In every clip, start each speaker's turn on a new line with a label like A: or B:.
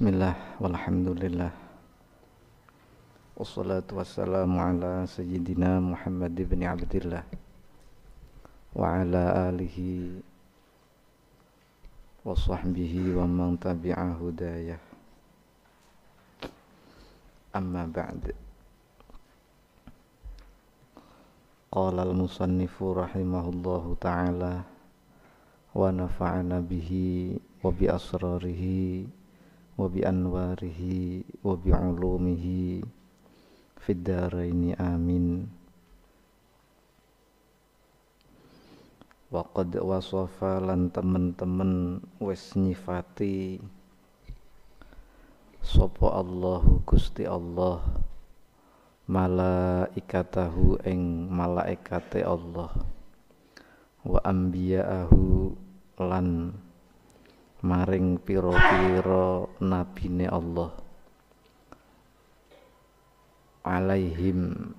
A: بسم الله والحمد لله والصلاة والسلام على سيدنا محمد بن عبد الله وعلى آله وصحبه ومن تبع هدايه أما بعد قال المصنف رحمه الله تعالى ونفعنا به وبأسراره ulumihi fid daraini amin wa qad wasafa lan temen-temen wis nyifati sapa Allah Gusti Allah malaikatahu ing malaikate Allah wa anbiya'ahu lan maring piro-piro nabine Allah alaihim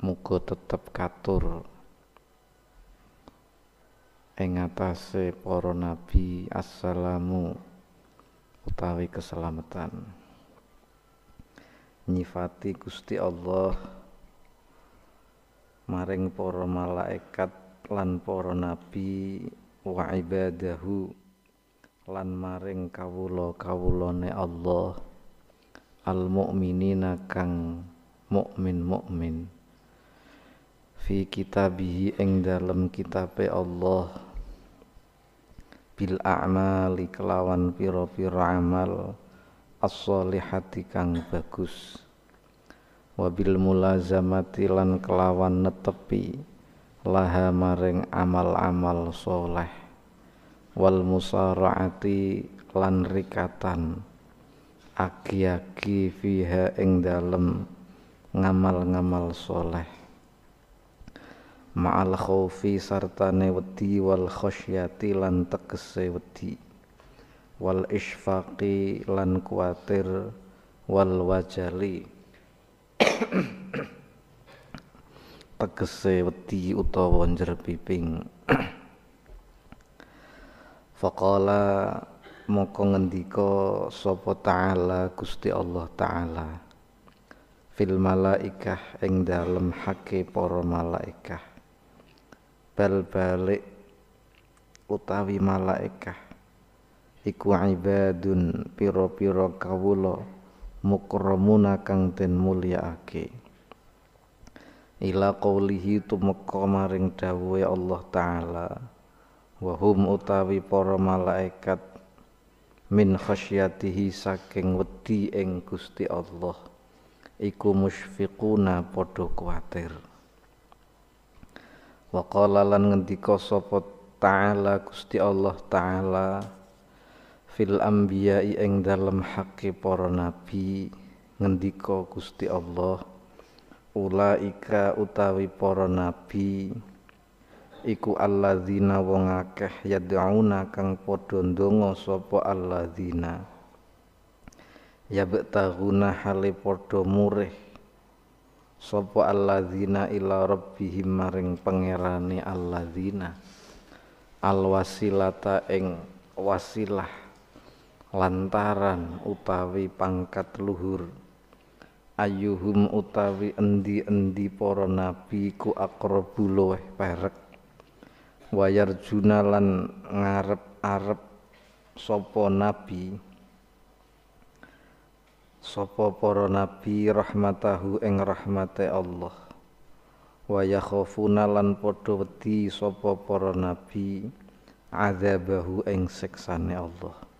A: muga tetep katur ing atase para nabi assalamu utawi keselamatan nyifati Gusti Allah maring para malaikat lan para nabi wa ibadahu lan maring kawula-kawulane Allah al mukminina kang mukmin mukmin fi kitabih ing dalem kitabe Allah bil a'mali kelawan pira-pira amal as-solihati kang bagus wabil mulazamati lan kelawan netepi laha maring amal-amal soleh wal musaraati lan rikatan aki-aki fiha ing dalem ngamal-ngamal soleh ma'al khaufi sartane wedi wal khosyati lan tegese wedi wal isfaqi lan kuatir wal wajali tegese wedi utawa piping. faqala moko ngendika sapa taala Gusti Allah taala fil malaikah ing dalem hake para malaikah bal balik utawi malaikah iku ibadun piro piro kawula mukramuna kang den mulyaake ila qawlihi tumeka maring dawuhe ya Allah taala wa hum utawi para malaikat min khasyatihi saking wedi ing Gusti Allah iku musfiquna padha kuwatir wa qala lan ngendika sapa taala Gusti Allah taala fil anbiya ing dalem hakki para nabi ngendika Gusti Allah ulaika utawi para nabi iku alladzina wong akeh yad'una kang padha ndonga sapa alladzina ya betaguna hale padha murih sapa alladzina ila rabbihim maring pangerane alladzina alwasilata ing wasilah lantaran utawi pangkat luhur ayuhum utawi endi-endi para nabi ku aqrabu luweh parek wayar junalan ngarep-arep sapa nabi sapa para nabi rahmatahu ing rahmate Allah wa yakhafuna lan padha wedi sapa para nabi azabahu ing siksane Allah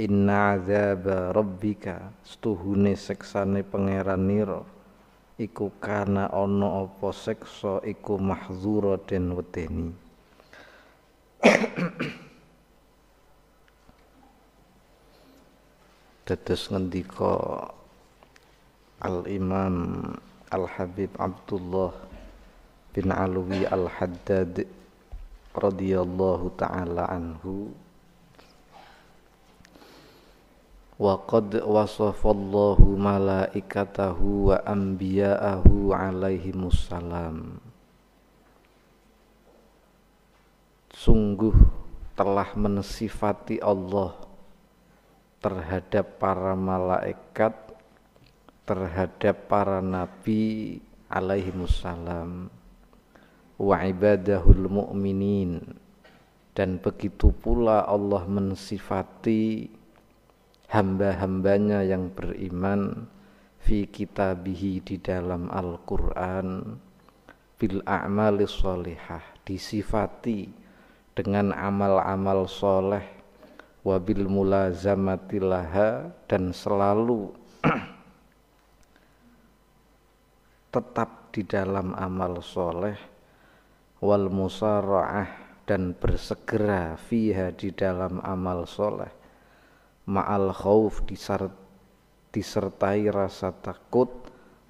A: inna azaba rabbika stuhune seksane pangeran nira iku kana ana apa seksa iku mahzura den weteni. Tetes ngendika Al Imam Al Habib Abdullah bin Alwi Al Haddad radhiyallahu taala anhu وقد وصف الله ملائكته وأنبياءه عليهم السلام Sungguh telah mensifati Allah terhadap para malaikat, terhadap para nabi alaihi musallam wa ibadahul mu'minin. Dan begitu pula Allah mensifati hamba-hambanya yang beriman fi kitabihi di dalam Al-Quran bil a'mali solehah disifati dengan amal-amal soleh wabil mulazamatilaha dan selalu tetap di dalam amal soleh wal musara'ah dan bersegera fiha di dalam amal soleh ma'al khauf disertai rasa takut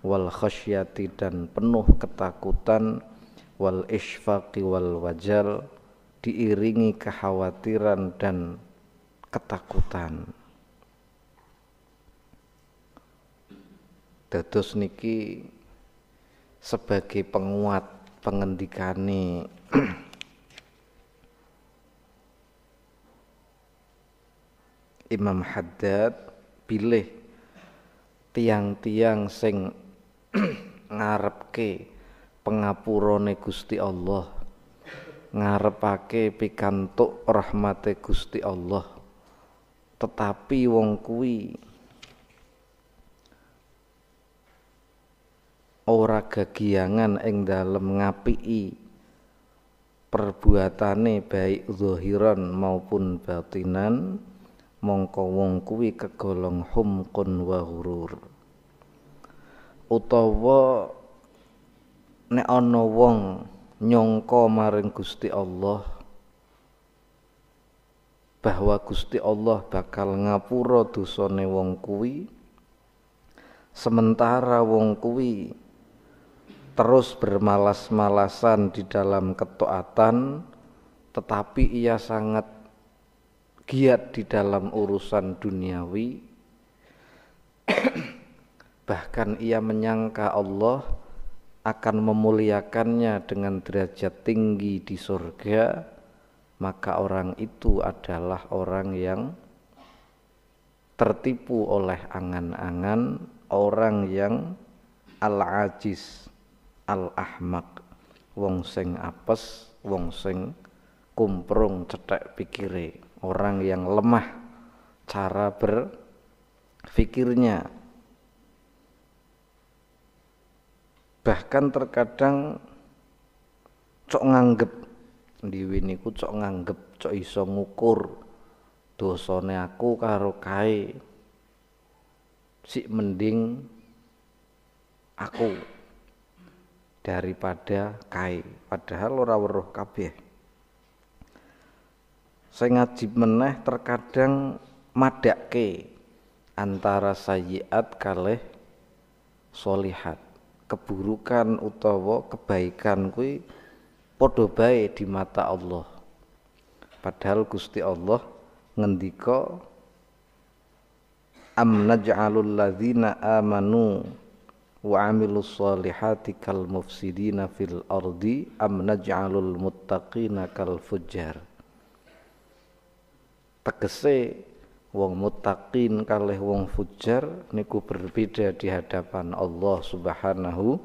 A: wal khasyati dan penuh ketakutan wal isfaqi wal wajal diiringi kekhawatiran dan ketakutan dados niki sebagai penguat pengendikane Imam Haddad pilih tiang-tiang sing ngarepke pengapurane Gusti Allah ngarepake pikantuk rahmate Gusti Allah tetapi wong kuwi ora gagiangan ing dalem ngapiki perbuatane baik zahiran maupun batinan mongko wong kuwi kegolong humkun wa ghurur utawa nek ana wong nyangka maring Gusti Allah bahwa Gusti Allah bakal ngapura dosane wong kuwi sementara wong kuwi terus bermalas-malasan di dalam ketaatan tetapi ia sangat giat di dalam urusan duniawi bahkan ia menyangka Allah akan memuliakannya dengan derajat tinggi di surga maka orang itu adalah orang yang tertipu oleh angan-angan orang yang al-ajiz al-ahmak wong sing apes wong sing kumprung cetek pikire orang yang lemah cara berfikirnya bahkan terkadang cok nganggep diwini ku cok nganggep cok iso ngukur dosone aku karo kae si mending aku daripada kai padahal ora weruh kabeh saya ngaji meneh terkadang ke antara sayiat kalih solihat keburukan utawa kebaikan kui podo bae di mata Allah padahal Gusti Allah ngendika am naj'alul ladzina amanu wa amilus solihati kal mufsidina fil ardi am naj'alul muttaqina kal fujar tegese wong mutakin kalih wong fujar niku berbeda di hadapan Allah Subhanahu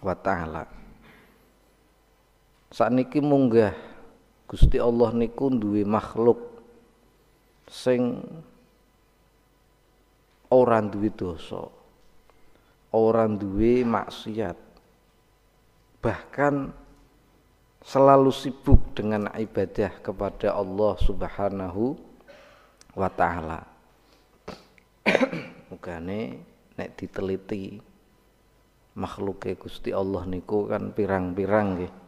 A: wa taala. Sakniki munggah Gusti Allah niku duwe makhluk sing ora duwe dosa, ora duwe maksiat. Bahkan selalu sibuk dengan ibadah kepada Allah Subhanahu wa taala. Mugane nek diteliti makhluke Gusti Allah niku kan pirang-pirang nggih. -pirang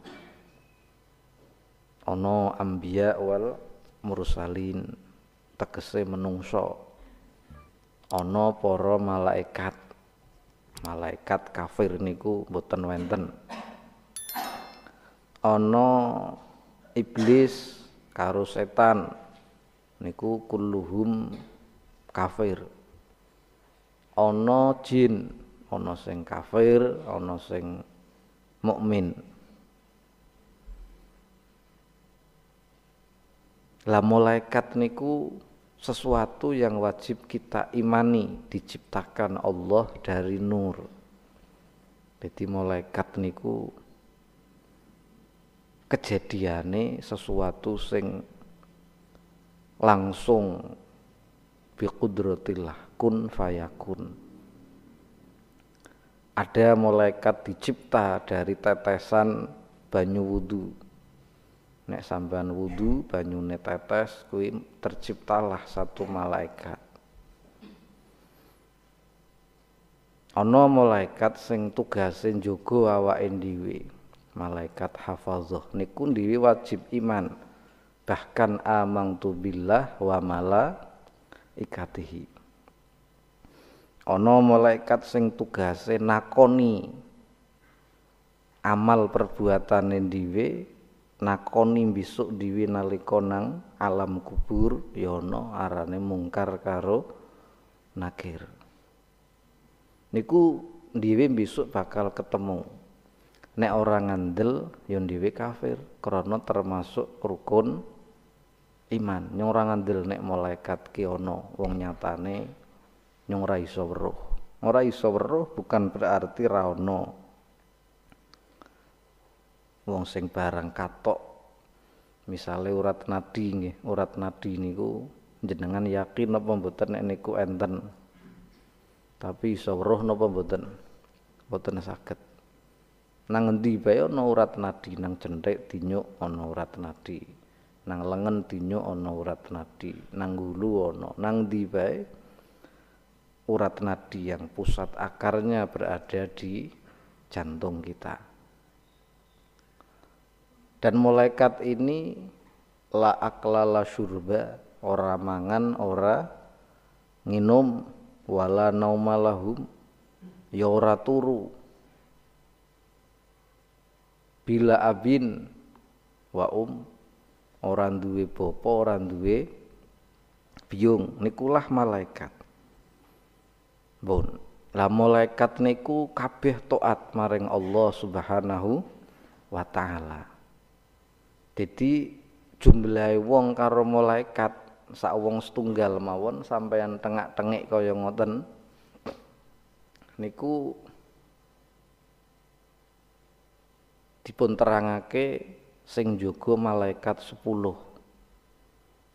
A: Ana anbiya wal mursalin tegese menungso. Ana para malaikat. Malaikat kafir niku mboten wonten ana iblis karo setan niku kulluhum kafir ana jin ana sing kafir ana sing mukmin lah malaikat niku sesuatu yang wajib kita imani diciptakan Allah dari nur jadi malaikat niku kejadiane sesuatu sing langsung biqudratillah kun fayakun ada malaikat dicipta dari tetesan banyu wudu nek sampean wudu banyune tetes kuwi terciptalah satu malaikat ana malaikat sing tugasin jogo awake dhewe malaikat hafazoh niku diri wajib iman bahkan amang tu billah wa mala ikatihi ono malaikat sing tugase nakoni amal perbuatan diwe nakoni besok diwe nalikonang alam kubur yono ya arane mungkar karo nakir niku diwe besok bakal ketemu nek orang ngandel yon ya dhewe kafir krana termasuk rukun iman nyong ora ngandel nek malaikat ki wong nyatane nyong ora iso weruh ora iso weruh bukan berarti ra ana wong sing barang katok misale urat nadi nggih urat nadi niku jenengan yakin apa mboten nek niku enten tapi iso weruh napa mboten mboten saged nang endi bae ana urat nadi nang jenthik dinyuk ana urat nadi nang lengen dinyuk ana urat nadi nang gulu ana nang endi bae urat nadi yang pusat akarnya berada di jantung kita. Dan malaikat ini la akla la syurba, ora mangan, ora nginum, wala naumalahum, ya ora turu, bila abin wa um orang duwe bopo orang duwe biung nikulah malaikat bon lah malaikat niku kabeh toat maring Allah Subhanahu wa taala jadi jumlah wong karo malaikat sak wong setunggal mawon sampeyan tengak-tengik kaya ngoten niku dipun terangake sing jugo malaikat sepuluh.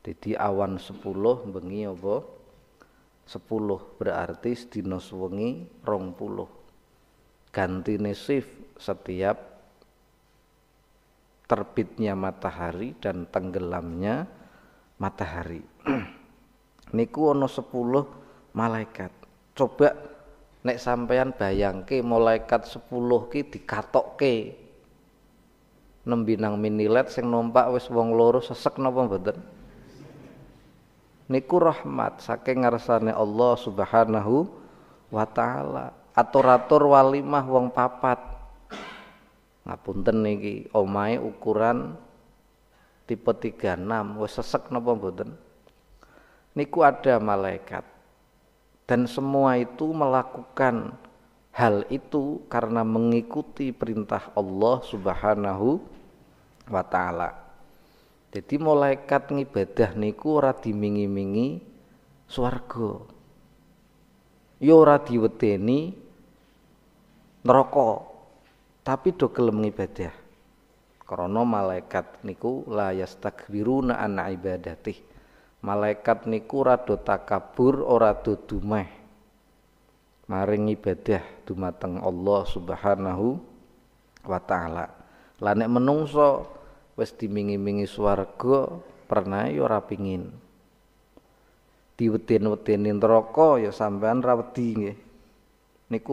A: Jadi awan 10 bengi apa 10 berarti sedina rong puluh ganti nesif setiap terbitnya matahari dan tenggelamnya matahari niku ono 10 malaikat coba nek sampean bayangke malaikat 10 ki dikatokke Nembinang binang minilet sing numpak wis wong loro sesek napa mboten niku rahmat saking ngarsane Allah Subhanahu wa taala atur-atur walimah wong papat ngapunten niki omahe ukuran tipe 36 wis sesek napa mboten niku ada malaikat dan semua itu melakukan hal itu karena mengikuti perintah Allah Subhanahu wa taala. Jadi malaikat ngibadah niku ora dimingi-mingi swarga. Ya ora diweteni neraka, tapi do gelem ngibadah. Karena malaikat niku la yastakbiruna an ibadatih. Malaikat niku ora do takabur, ora do dumeh maring ibadah dumateng Allah Subhanahu wa taala. Lah nek menungso wis dimingi-mingi swarga pernah ya ora pingin. Diweden-wedeni neraka ya sampean ra wedi nggih. Niku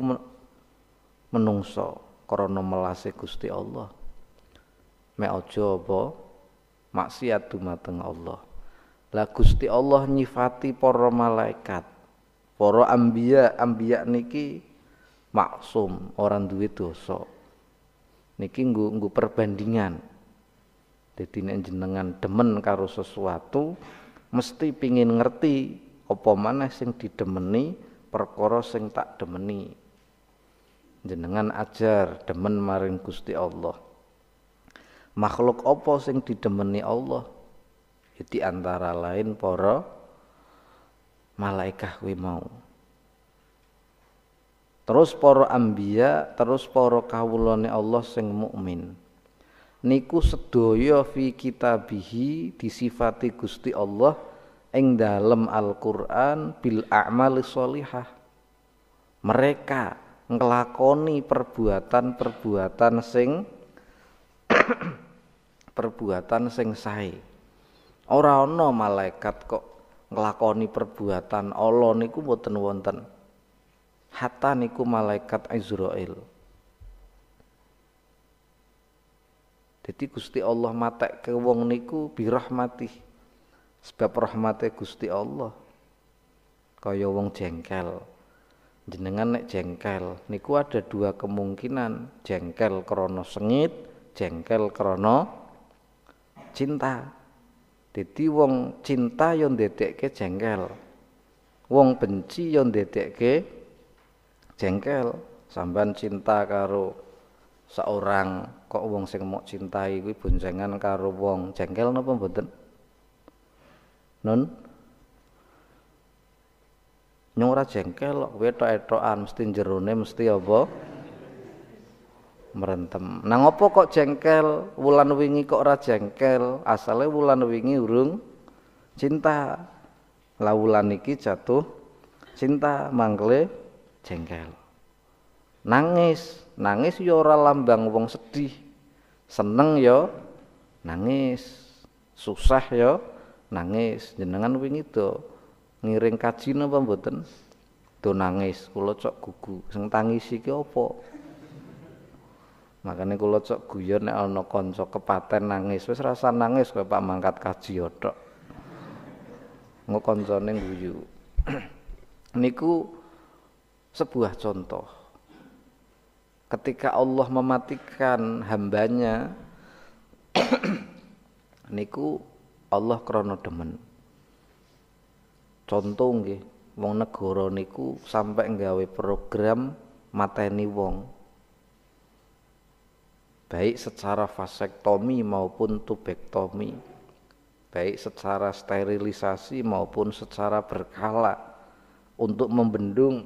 A: menungso krana melase Gusti Allah. Mek aja apa maksiat dumateng Allah. Lah Gusti Allah nyifati para malaikat Para ambiya, ambiya niki maksum, orang duwe dosa. Niki nggo nggo perbandingan. Dadi nek jenengan demen karo sesuatu, mesti pingin ngerti apa mana sing didemeni perkara sing tak demeni. Jenengan ajar demen maring Gusti Allah. Makhluk apa sing didemeni Allah? Jadi antara lain para malaikah kuwi mau terus para ambia terus para kawulane Allah sing mukmin niku sedaya fi kitabihi disifati Gusti Allah ing dalem Al-Qur'an bil a'mali sholihah mereka ngelakoni perbuatan-perbuatan sing perbuatan sing sae ora ana malaikat kok nglakoni perbuatan Allah niku mboten wonten. Hatta niku malaikat Azrail. Jadi Gusti Allah matek ke wong niku birahmatih. Sebab rahmatnya Gusti Allah. Kaya wong jengkel. Jenengan nek jengkel niku ada dua kemungkinan, jengkel krono sengit, jengkel krono cinta. Dadi wong cinta yo ya ndedekke jengkel. Wong benci yo ya ndedekke jengkel. Samban cinta karo seorang kok wong sing mok cintai kuwi boncengan karo wong jengkel napa mboten? Nun nyora jengkel kok kowe tok-etokan mesti jerone mesti apa? merentem. Nang opo kok jengkel? Wulan wingi kok ora jengkel? Asale wulan wingi urung cinta. Lah wulan iki jatuh cinta mangkle jengkel. Nangis, nangis ya ora lambang wong sedih. Seneng ya nangis. Susah ya nangis. Jenengan wingi do ngiring kaji napa mboten? Do nangis, kula cok gugu. Sing tangisi iki makanya kalau cok guyon nih ana konco kepaten nangis, wes rasa nangis kalau Pak mangkat kaji tok. konco kancane guyu. Niku sebuah contoh. Ketika Allah mematikan hambanya, niku Allah krono demen. Contoh nggih, wong negara niku sampai nggawe program mateni wong baik secara vasektomi maupun tubektomi baik secara sterilisasi maupun secara berkala untuk membendung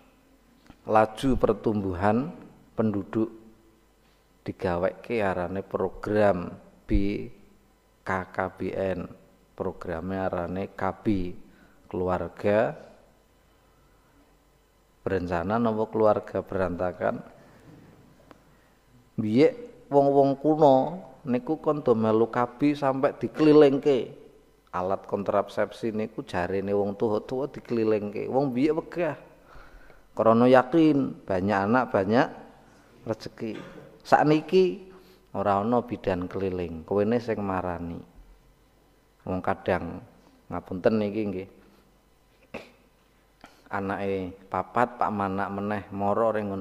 A: laju pertumbuhan penduduk ke arane program BKKBN programnya arane KB keluarga berencana nomor keluarga berantakan biye wong-wong kuno niku kondo melu kabi sampai dikelilingke alat kontrasepsi niku jarene wong tuwa-tuwa dikelilingke wong biye wegah krana yakin banyak anak banyak rezeki sakniki ora ana bidan keliling kowene sing marani wong kadang ngapunten niki nggih anake papat pak manak meneh moro ring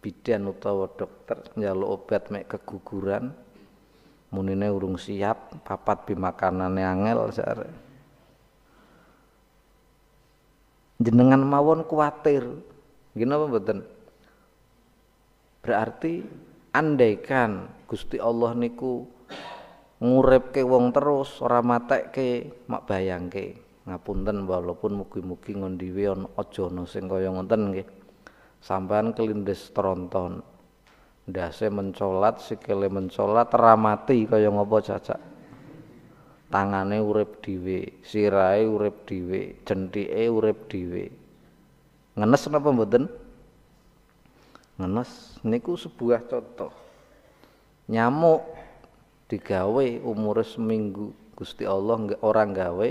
A: bidan utawa dokter nyalo obat mek keguguran munine urung siap papat bimakanane angel sare jenengan mawon kuatir gini apa mboten berarti andaikan Gusti Allah niku ke wong terus ora ke mak bayang ke, ngapunten walaupun mugi-mugi ngendi ana ojo ana sing kaya ngoten sampean kelindes tronton ndase mencolat sikile mencolat ramati kaya ngopo jajak tangane urip dhewe sirai urip dhewe jentike urip dhewe ngenes napa mboten ngenes niku sebuah contoh nyamuk digawe umur seminggu Gusti Allah orang gawe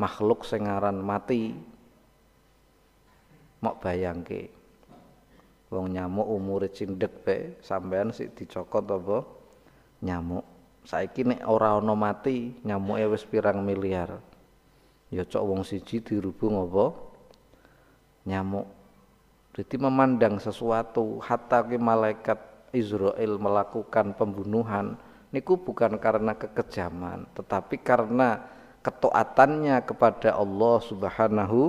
A: makhluk sengaran mati mok bayangke wong nyamuk umur cindek pe sampean sih dicokot apa nyamuk saiki nek ora ana mati nyamuke wis pirang miliar ya cok wong siji dirubung apa nyamuk jadi memandang sesuatu hatta ke malaikat Israel melakukan pembunuhan niku bukan karena kekejaman tetapi karena ketaatannya kepada Allah Subhanahu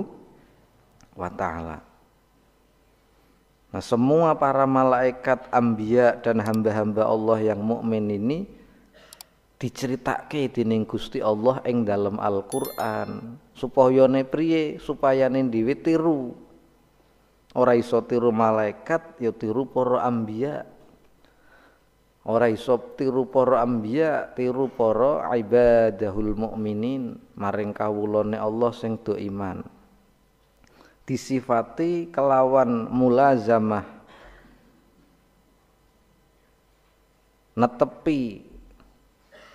A: wa taala Nah, semua para malaikat ambia dan hamba-hamba Allah yang mukmin ini diceritake dening Gusti Allah ing dalam Al-Qur'an supaya ne priye supaya ne dhewe tiru. Ora iso tiru malaikat ya tiru para ambia. Ora iso tiru para ambia, tiru poro ibadahul mukminin maring kawulane Allah sing do iman disifati kelawan mulazamah netepi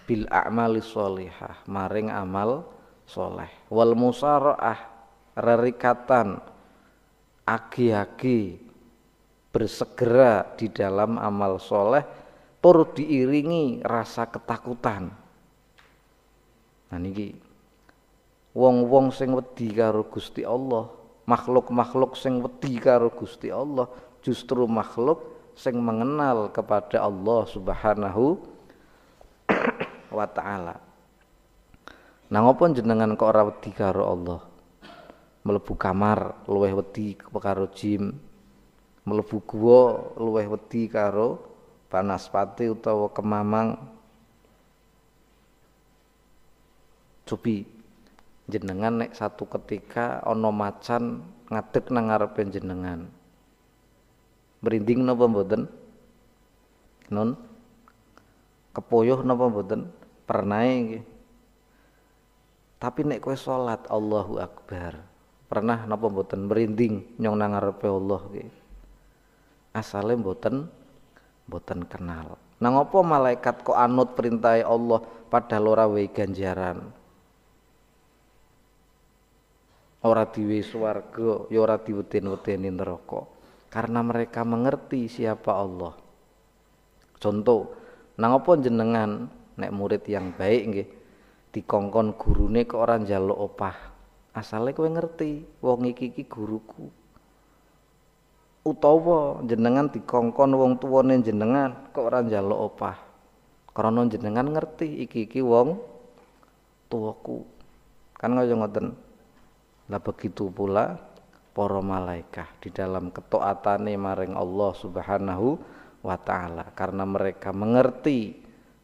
A: bil a'mali sholihah maring amal soleh wal musara'ah rerikatan agi-agi bersegera di dalam amal soleh tur diiringi rasa ketakutan nah niki wong-wong sing wedi karo Gusti Allah makhluk-makhluk sing wedi karo Gusti Allah justru makhluk sing mengenal kepada Allah Subhanahu wa taala. Nah ngopo jenengan kok ora wedi karo Allah? Melebu kamar luweh wedi karo jim. Melebu gua luweh wedi karo panaspati utawa kemamang. Cupi jenengan nek satu ketika ono macan ngadeg nang ngarepe jenengan merinding napa mboten non kepoyoh napa mboten pernah nggih tapi nek kue sholat Allahu akbar pernah napa mboten merinding nyong nang ngarepe Allah nggih asale mboten mboten kenal nang apa malaikat kok anut perintah Allah padahal ora wae ganjaran ora diwe swarga ya ora diweden neraka karena mereka mengerti siapa Allah contoh nang apa jenengan nek murid yang baik nggih dikongkon gurune kok ora njaluk opah asale kowe ngerti wong iki iki guruku utawa jenengan dikongkon wong tuwane jenengan kok ora njaluk opah karena jenengan ngerti iki iki wong tuwaku kan kaya ngoten lah begitu pula para malaikat di dalam ketaatane maring Allah Subhanahu wa taala karena mereka mengerti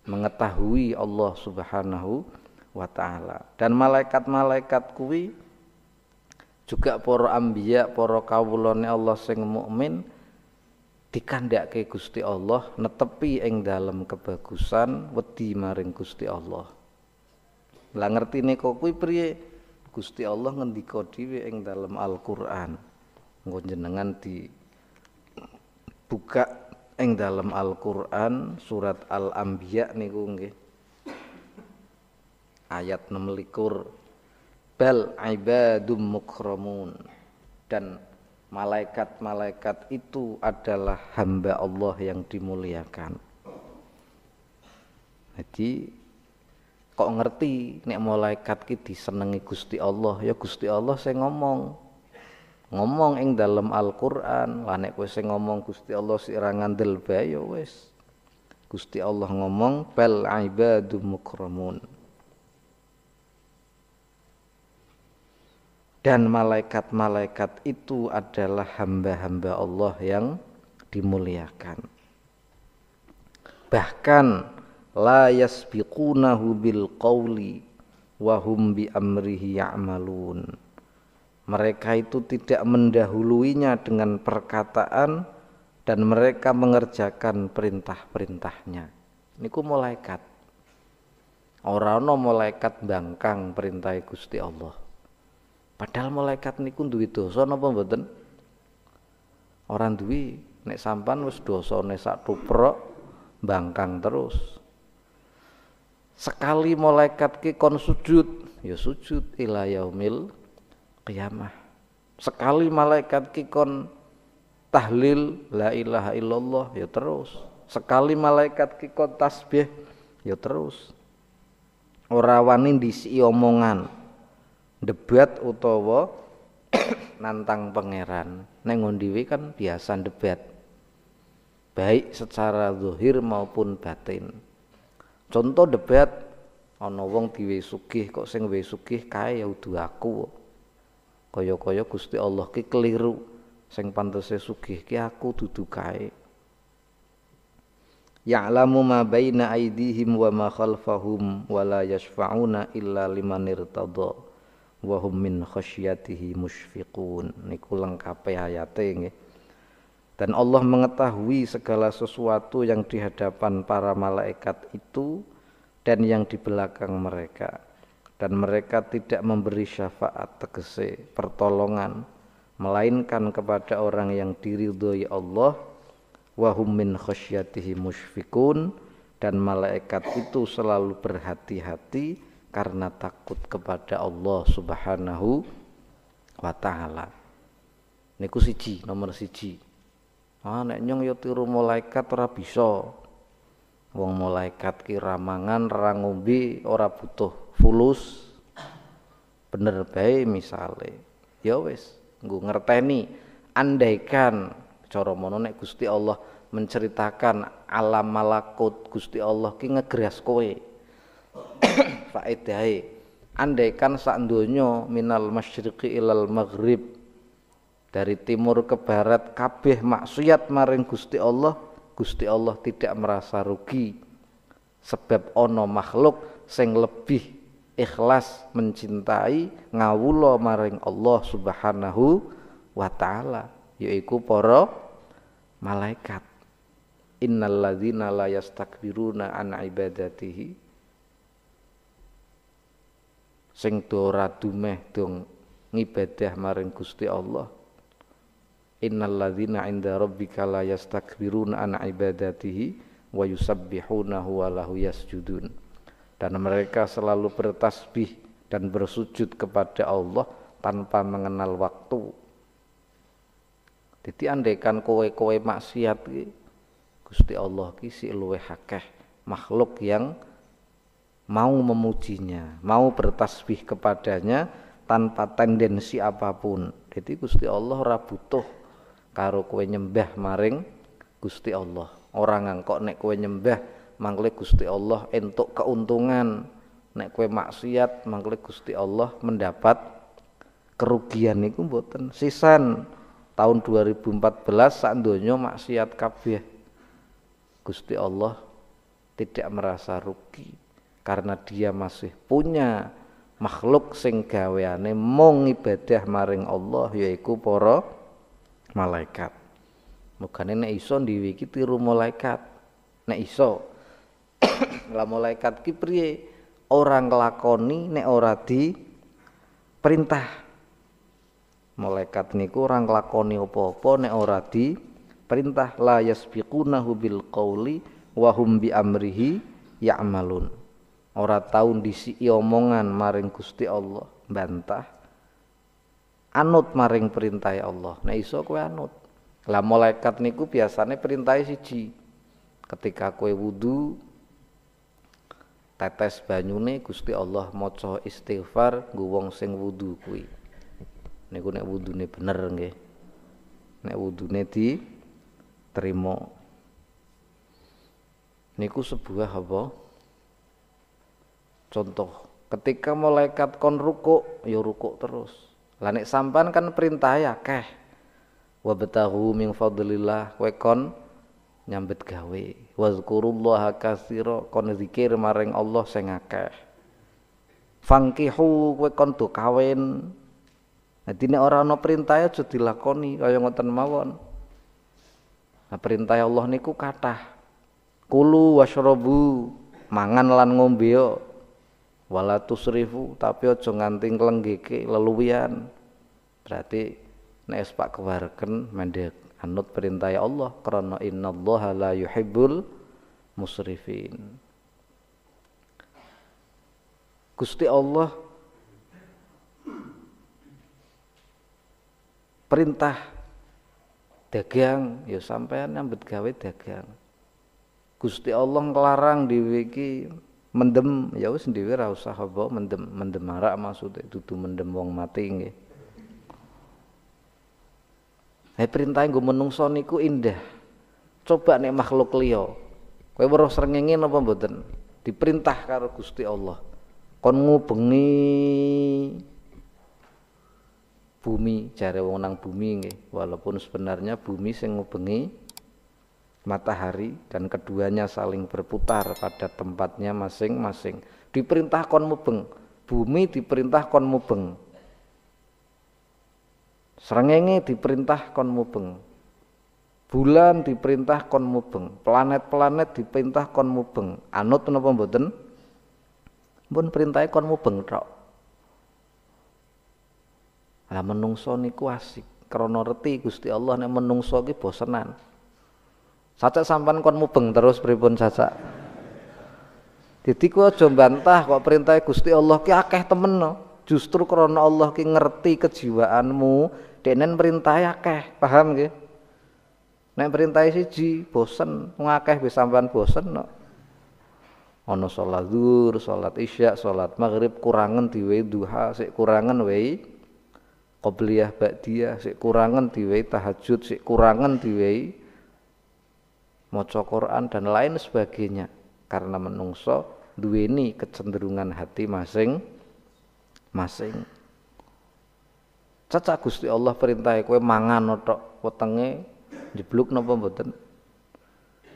A: mengetahui Allah Subhanahu wa taala dan malaikat-malaikat kuwi juga para ambiya para kawulane Allah sing mukmin dikandhake Gusti Allah netepi ing dalam kebagusan wedi maring Gusti Allah. Lah ngertine kok kuwi priye? Gusti Allah ngendika dhewe ing dalam Al-Qur'an. Engko jenengan di buka ing dalam Al-Qur'an surat Al-Anbiya niku nggih. Ayat 16 Bal ibadum mukhramun dan malaikat-malaikat itu adalah hamba Allah yang dimuliakan. Jadi kok ngerti nek malaikat ki disenengi Gusti Allah ya Gusti Allah saya ngomong ngomong ing dalam Al-Qur'an lah nek kowe sing ngomong Gusti Allah sirangan ngandel bae ya wis Gusti Allah ngomong bal ibadu mukramun dan malaikat-malaikat itu adalah hamba-hamba Allah yang dimuliakan bahkan la yasbiqunahu bil qawli wa hum bi amrihi ya'malun mereka itu tidak mendahuluinya dengan perkataan dan mereka mengerjakan perintah-perintahnya niku malaikat ora ana malaikat bangkang perintah Gusti Allah padahal malaikat niku duwe dosa napa mboten orang duwe nek sampan wis dosane sak tuprok bangkang terus sekali malaikat ki kon sujud ya sujud ila yaumil qiyamah sekali malaikat ki kon tahlil la ilaha illallah ya terus sekali malaikat ki kon tasbih ya terus ora wani disi omongan debat utawa nantang pangeran nek ngondiwi kan biasa debat baik secara zuhir maupun batin contoh debat ana wong diwe sugih kok sing wis sugih kae ya udu aku kaya-kaya Gusti Allah ki keliru sing pantese sugih ki aku dudu kae ya'lamu ma baina aydihim wa ma khalfahum wa la yashfa'una illa liman irtada wa hum min khasyatihi mushfiqun niku lengkape ayate nggih dan Allah mengetahui segala sesuatu yang di hadapan para malaikat itu dan yang di belakang mereka. Dan mereka tidak memberi syafaat tegese, pertolongan, melainkan kepada orang yang diridhoi Allah hum min khasyatihi musyfiqun dan malaikat itu selalu berhati-hati karena takut kepada Allah Subhanahu wa taala. Niku siji, nomor siji ah nek nyong yo tiru malaikat ora bisa wong malaikat ki ramangan ra ngombe ora butuh fulus bener bae misale ya wis nggo ngerteni andaikan cara mono nek Gusti Allah menceritakan alam malakut Gusti Allah ki ngegeras kowe faedahe andaikan sak donya minal masyriqi ilal maghrib dari timur ke barat kabeh maksiat maring Gusti Allah Gusti Allah tidak merasa rugi sebab ono makhluk sing lebih ikhlas mencintai ngawulo maring Allah Subhanahu wa taala yaitu para malaikat ladhina la yastakbiruna an ibadatihi sing dora dumeh dong ngibadah maring Gusti Allah innal ladzina 'inda rabbika la yastakbiruna an ibadatihi wa yusabbihunahu wa lahu yasjudun dan mereka selalu bertasbih dan bersujud kepada Allah tanpa mengenal waktu jadi andaikan kowe-kowe maksiat Gusti Allah ki si luwe hakeh makhluk yang mau memujinya, mau bertasbih kepadanya tanpa tendensi apapun. Jadi Gusti Allah ora butuh karo kue nyembah maring Gusti Allah. Ora ngangkok nek kue nyembah mangkle Gusti Allah entuk keuntungan. Nek kue maksiat mangkle Gusti Allah mendapat kerugian niku mboten. Sisan tahun 2014 sak donya maksiat kabeh. Gusti Allah tidak merasa rugi karena dia masih punya makhluk sing gaweane mung ibadah maring Allah yaiku para malaikat. Mugane nek iso ndiwiki tiru malaikat. Nek iso. Lah malaikat ki priye? Ora nglakoni nek ora di perintah. Malaikat niku ora nglakoni apa-apa nek ora di perintah la yasbiqunahu bil qauli wa hum bi amrihi ya'malun. Ora taun disiki omongan maring Gusti Allah, bantah anut maring perintah Allah nek iso kue anut lah malaikat niku biasanya perintah siji ketika kue wudu tetes banyune Gusti Allah maca istighfar nggo wong sing wudu kuwi niku nek nih bener nggih nek wudune di terima niku sebuah apa contoh ketika malaikat kon rukuk ya rukuk terus Lanek sampan kan perintah ya keh. Wabtahu min fadlillah kowe kon nyambet gawe. Wazkurullaha katsira kon zikir maring Allah sing akeh. Fangkihu kowe kon do kawin. Dadi ora no perintah ya aja dilakoni kaya ngoten mawon. Nah, perintah Allah niku kathah. Kulu washrabu mangan lan ngombio. Walatus rifu tapi aja nganti nglenggiki leluwian berarti nek pak kewarken mendek anut perintah ya Allah karena innallaha la yuhibbul musrifin Gusti Allah perintah dagang ya sampean nyambet gawe dagang Gusti Allah ngelarang diwiki mendem ya wis dhewe ra usah apa mendem mendem marak maksud dudu mendem wong mati nggih Eh perintah nggo menungso niku indah. Coba nek makhluk liya. Kowe weruh srengenge apa mboten? Diperintah karo Gusti Allah. Kon ngubengi bumi jare wong nang bumi nggih, walaupun sebenarnya bumi sing ngubengi matahari dan keduanya saling berputar pada tempatnya masing-masing. Diperintah kon mubeng, bumi diperintah kon mubeng. Serengenge diperintah kon mubeng. Bulan diperintah kon mubeng, planet-planet diperintah kon mubeng. Anut napa mboten? pun perintahe kon mubeng tok. Lah menungso niku asik krana reti Gusti Allah nek menungso iki bosenan. Saca sampan kon mubeng terus pripun saca. Jadi ku aja bantah kok perintah Gusti Allah ki akeh temen no. Justru karena Allah ki ngerti kejiwaanmu, denen perintah e akeh, paham nggih? Nek perintah e siji bosen, ngakeh wis sampean bosen no. Ono salat zuhur, salat isya, salat maghrib kurangan diwe duha, sik kurangan wei qobliyah ba'diyah, sik kurangan diwe tahajud, sik kurangan diwe maca Quran dan lain sebagainya karena menungso duweni kecenderungan hati masing masing Caca Gusti Allah perintah kowe mangan tok wetenge jeblok napa mboten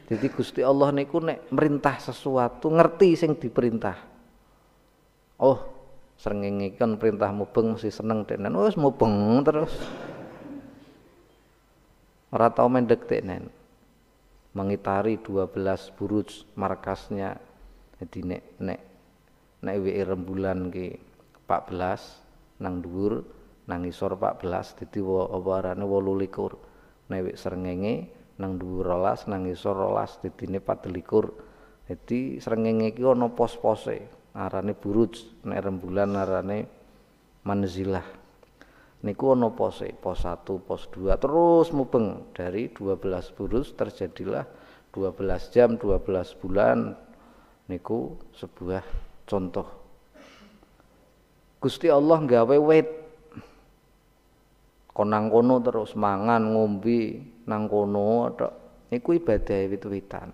A: jadi Gusti Allah niku nek merintah sesuatu ngerti sing diperintah oh srengenge kan perintah mubeng mesti seneng tenan wis mubeng terus ora tau mendek tenan mengitari 12 buruj markasnya jadi nek nek nek WE rembulan ki 14 nang dhuwur nang isor 14 dadi apa arane 28 nek srengenge nang dhuwur 12 nang isor 12 dadine 24 dadi srengenge ki ana pos-pose arane buruj nek rembulan arane manzilah niku ono pose, pos 1 e, pos 2 terus mubeng dari 12 burus terjadilah 12 jam 12 bulan niku sebuah contoh Gusti Allah nggawe wet konang kono terus mangan ngombe nang kono tok niku ibadah wit-witan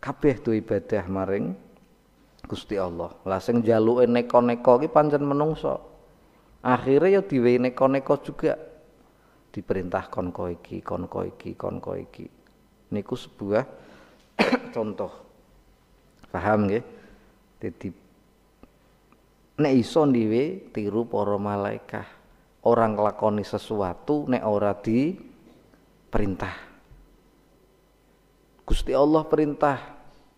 A: kabeh tu ibadah maring Gusti Allah lah sing jaluke neko-neko ki pancen menungso akhirnya ya diwe neko-neko juga diperintah konko iki konko iki konko iki niku sebuah contoh paham ya? Jadi nek iso diwe tiru para malaikat orang lakoni sesuatu nek ora di perintah Gusti Allah perintah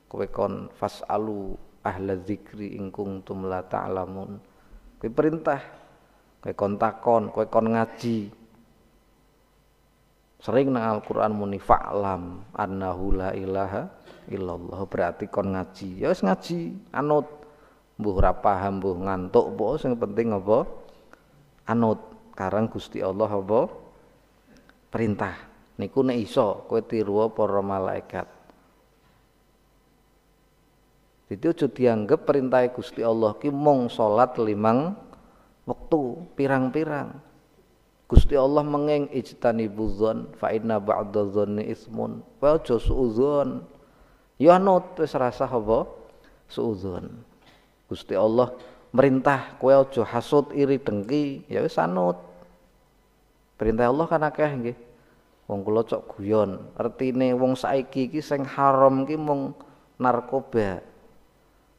A: kowe kon fasalu ahla dzikri ingkung tumla ta'lamun ta kowe perintah kowe kon takon kowe kon ngaji sering nang Al-Qur'an muni fa'lam annahu la ilaha illallah berarti kon ngaji ya wis ngaji anut mbuh ora paham mbuh ngantuk boh, sing penting apa anut karang Gusti Allah apa perintah niku nek iso kowe tiru para malaikat Jadi aja dianggap perintah Gusti Allah ki mung salat limang Waktu pirang-pirang. Gusti Allah mengeng ijtani buzon fa inna ba'da ismun wa aja suuzon Ya not wis rasa apa? Suudzon. Gusti Allah merintah kowe aja hasut iri dengki ya wis anut. Perintah Allah kan akeh nggih. Wong kula cok guyon, artine wong saiki iki sing haram ki mung narkoba.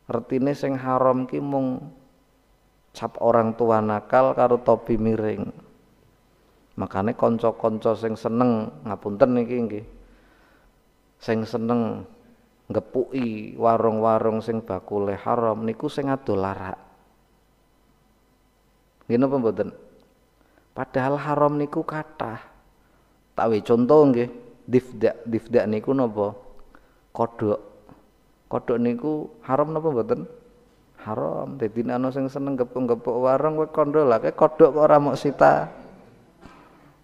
A: Artine sing haram ki mung cap orang tua nakal karo topi miring makane konco-konco sing seneng ngapunten iki nggih sing seneng ngepuki warung-warung sing bakule haram niku sing ado larak ngene apa mboten padahal haram niku kathah tawe contoh nggih difda difda niku napa kodok kodok niku haram napa mboten haram dadi ana sing seneng gepuk-gepuk warung kowe kandha lah kowe kodhok kok ora mok sita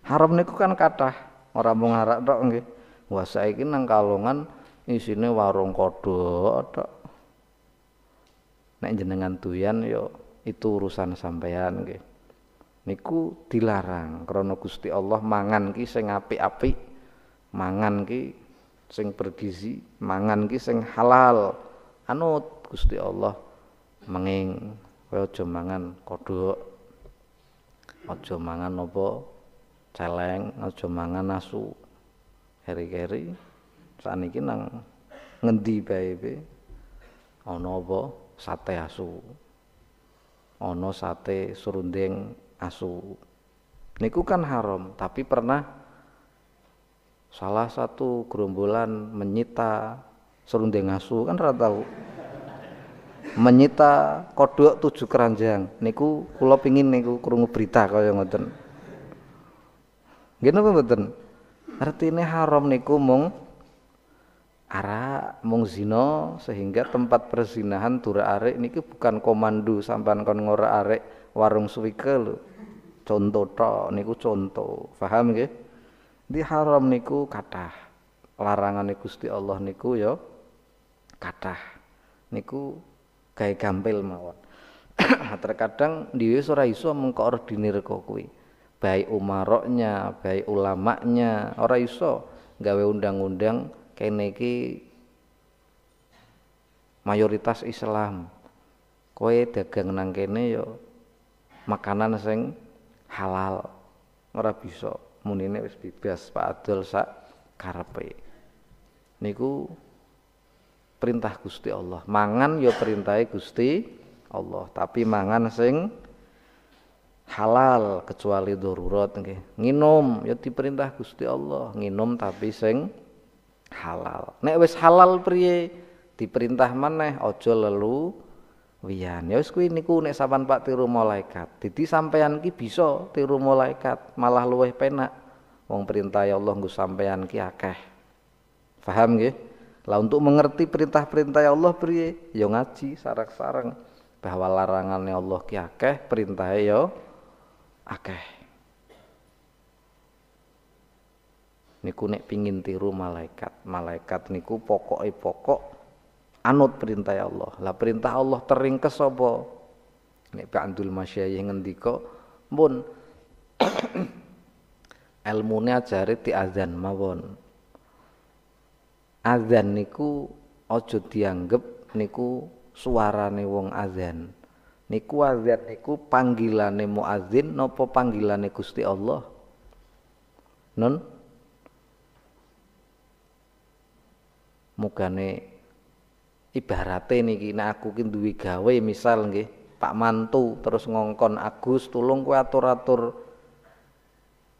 A: haram niku kan kathah ora mung arak tok nggih wah saiki nang kalongan isine warung kodhok tok nek jenengan tuyan yo itu urusan sampean nggih niku dilarang krana Gusti Allah mangan ki sing apik-apik mangan ki sing bergizi mangan ki sing halal anut Gusti Allah menging kowe aja mangan kodhok aja mangan apa celeng aja mangan asu keri-keri saniki nang ngendi bae ana apa sate asu ana sate surunding asu niku kan haram tapi pernah salah satu gerombolan menyita serundeng asu kan ora tahu menyita kodok tujuh keranjang niku kula pingin niku krungu berita yang ngoten ngene apa mboten artine haram niku mung arak mung zina sehingga tempat perzinahan dura arek niku bukan komando sampean kon ngora arek warung suwike lho contoh tok niku contoh paham nggih di haram niku kathah larangan Gusti Allah niku ya kathah niku gawe gampil mawon terkadang dhewe ora iso mengkoordinir kok kuwi baik umaroknya baik ulamanya ora iso gawe undang-undang kene iki mayoritas Islam kowe dagang nang kene yo ya makanan sing halal ora bisa munine wis bebas Pak Adol sak karepe niku perintah Gusti Allah. Mangan yo ya perintahe Gusti Allah, tapi mangan sing halal kecuali darurat nggih. Nginom yo ya diperintah Gusti Allah, nginom tapi sing halal. Nek wis halal priye? Diperintah maneh aja lelu wian Ya wis kuwi niku nek sampean Pak tiru malaikat. Dadi sampean ki bisa tiru malaikat, malah luweh penak. Wong perintah ya Allah nggo sampean ki akeh. Paham nggih? Lah untuk mengerti perintah-perintah ya Allah priye? yo ya ngaji sarang-sarang bahwa larangannya Allah ki akeh, perintahnya yo ya akeh. Niku nek pingin tiru malaikat. Malaikat niku pokoknya pokok anut perintah ya Allah. Lah perintah Allah tering teringkes sobo Nek Pak Andul Masyayih ngendika, "Mun ilmune ajare ti azan mawon." Azan niku aja dianggep niku suarane wong Azan Niku Azan niku panggilane muadzin napa panggilane Gusti Allah? Nun mugane ibarate niki nek aku ki duwe gawe misal nggih Pak Mantu terus ngongkon Agus tulung kowe atur-atur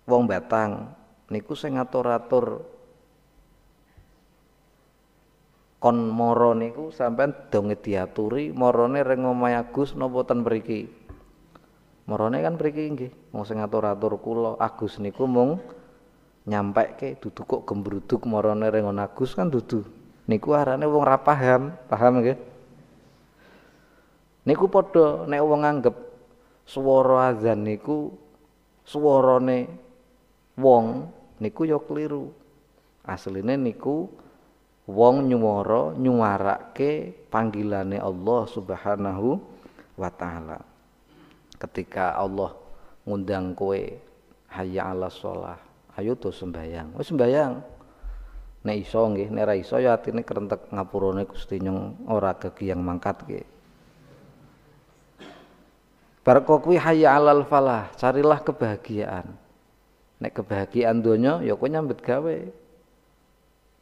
A: wong Batang niku sing ngatur-atur kon moro niku sampean donge diaturi morone reng omahe Agus napa ten mriki morone kan mriki nggih wong sing ngatur-atur kula Agus niku mung nyampeke dudu kok gembruduk morone reng Agus kan dudu niku arane wong ra paham paham nggih niku padha nek wong nganggep swara azan niku swarane wong niku ya keliru asline niku wong nyuwara nyuwarake panggilane Allah Subhanahu wa taala. Ketika Allah ngundang kowe hayya 'ala shalah, ayo to sembayang. Wis sembayang. Nek iso nggih, nek ora iso ya atine krentek ngapurane Gusti nyung ora gegiyang mangkat nggih. Bar kuwi hayya 'alal falah, carilah kebahagiaan. Nek kebahagiaan donya ya kowe nyambet gawe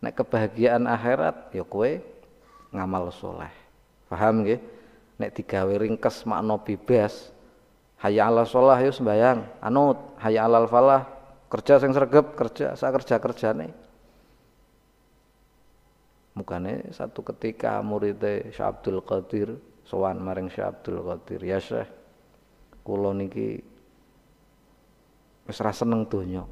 A: nek kebahagiaan akhirat ya kue ngamal soleh paham nggih nek digawe ringkes makna bebas hayya ala sholah yuk sembayang anut hayya alal falah kerja sing sergep kerja sak kerja kerjane mukane satu ketika muridnya Syekh Abdul Qadir sowan maring Syekh Abdul Qadir ya Syekh kula niki wis ra seneng donya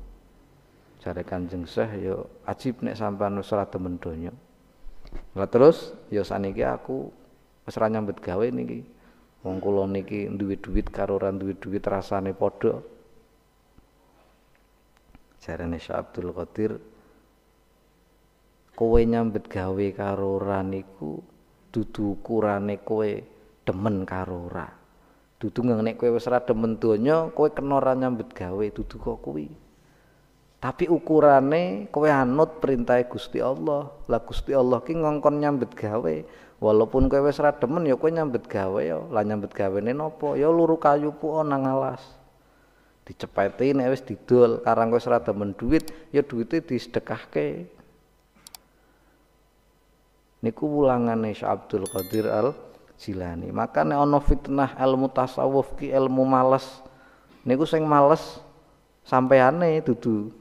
A: Jare Kanjeng Syekh yo ya ajib nek sampean wis ora demen donya. Lah terus ya saniki aku wis ra nyambet gawe niki. Wong kula niki duwe duit karo ora duwe duit rasane padha. Jarane Syekh Abdul Qadir kowe nyambet gawe karo ora niku dudu ukurane kowe demen karo ora. Dudu nek kowe wis temen demen donya, kowe kena ora nyambet gawe dudu kok kuwi. Tapi ukurane kowe anut perintah Gusti Allah. Lah Gusti Allah ki ngongkon nyambet gawe. Walaupun kowe wis ra demen ya kowe nyambet gawe ya. Lah nyambet gawene napa? Ya luru kayu po nang alas. Dicepeti nek wis didol karang kowe wis ra demen duit, ya duite disedekahke. Niku wulangane Syekh Abdul Qadir Al Jilani. Makane ana fitnah ilmu tasawuf ki ilmu males. Niku sing males sampeane dudu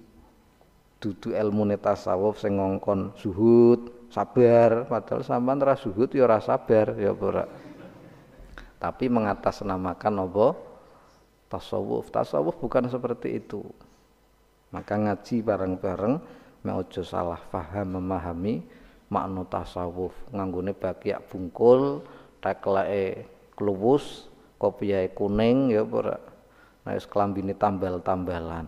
A: dudu ilmune tasawuf sing ngongkon zuhud, sabar, padahal sampean ora zuhud ya ora sabar ya ora. Tapi mengatasnamakan apa? Tasawuf. Tasawuf bukan seperti itu. Maka ngaji bareng-bareng mek aja salah paham memahami makna tasawuf. Nganggone bakiak bungkul, tekleke kluwus, kopiahe kuning ya ora. Nek nah, klambine tambal-tambalan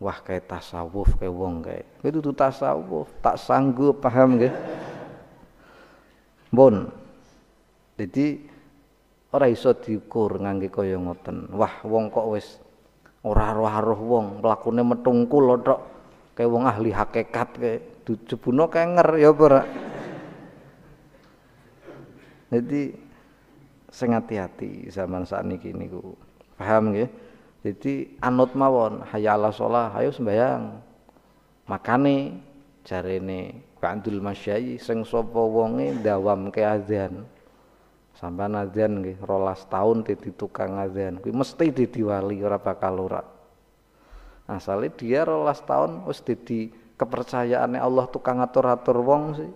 A: wah kayak tasawuf kayak wong kayak itu tuh tasawuf tak sanggup paham gak bon jadi ora iso diukur ngangge kaya ngoten wah wong kok wis ora roh-roh wong lakune metungkul tok kayak wong ahli hakikat kayak dijebuno kenger ya ora jadi sing hati-hati zaman saat niki niku paham nggih jadi anut mawon, hayya ala sholah, hayo sembahyang. Makane jarene Ba'dul Masyai sing sapa wonge ke azan. sampai azan nggih 12 taun dadi tukang azan. Kuwi mesti dadi wali ora bakal ora. Asale dia rolas taun wis dadi kepercayaane Allah tukang atur-atur wong sih.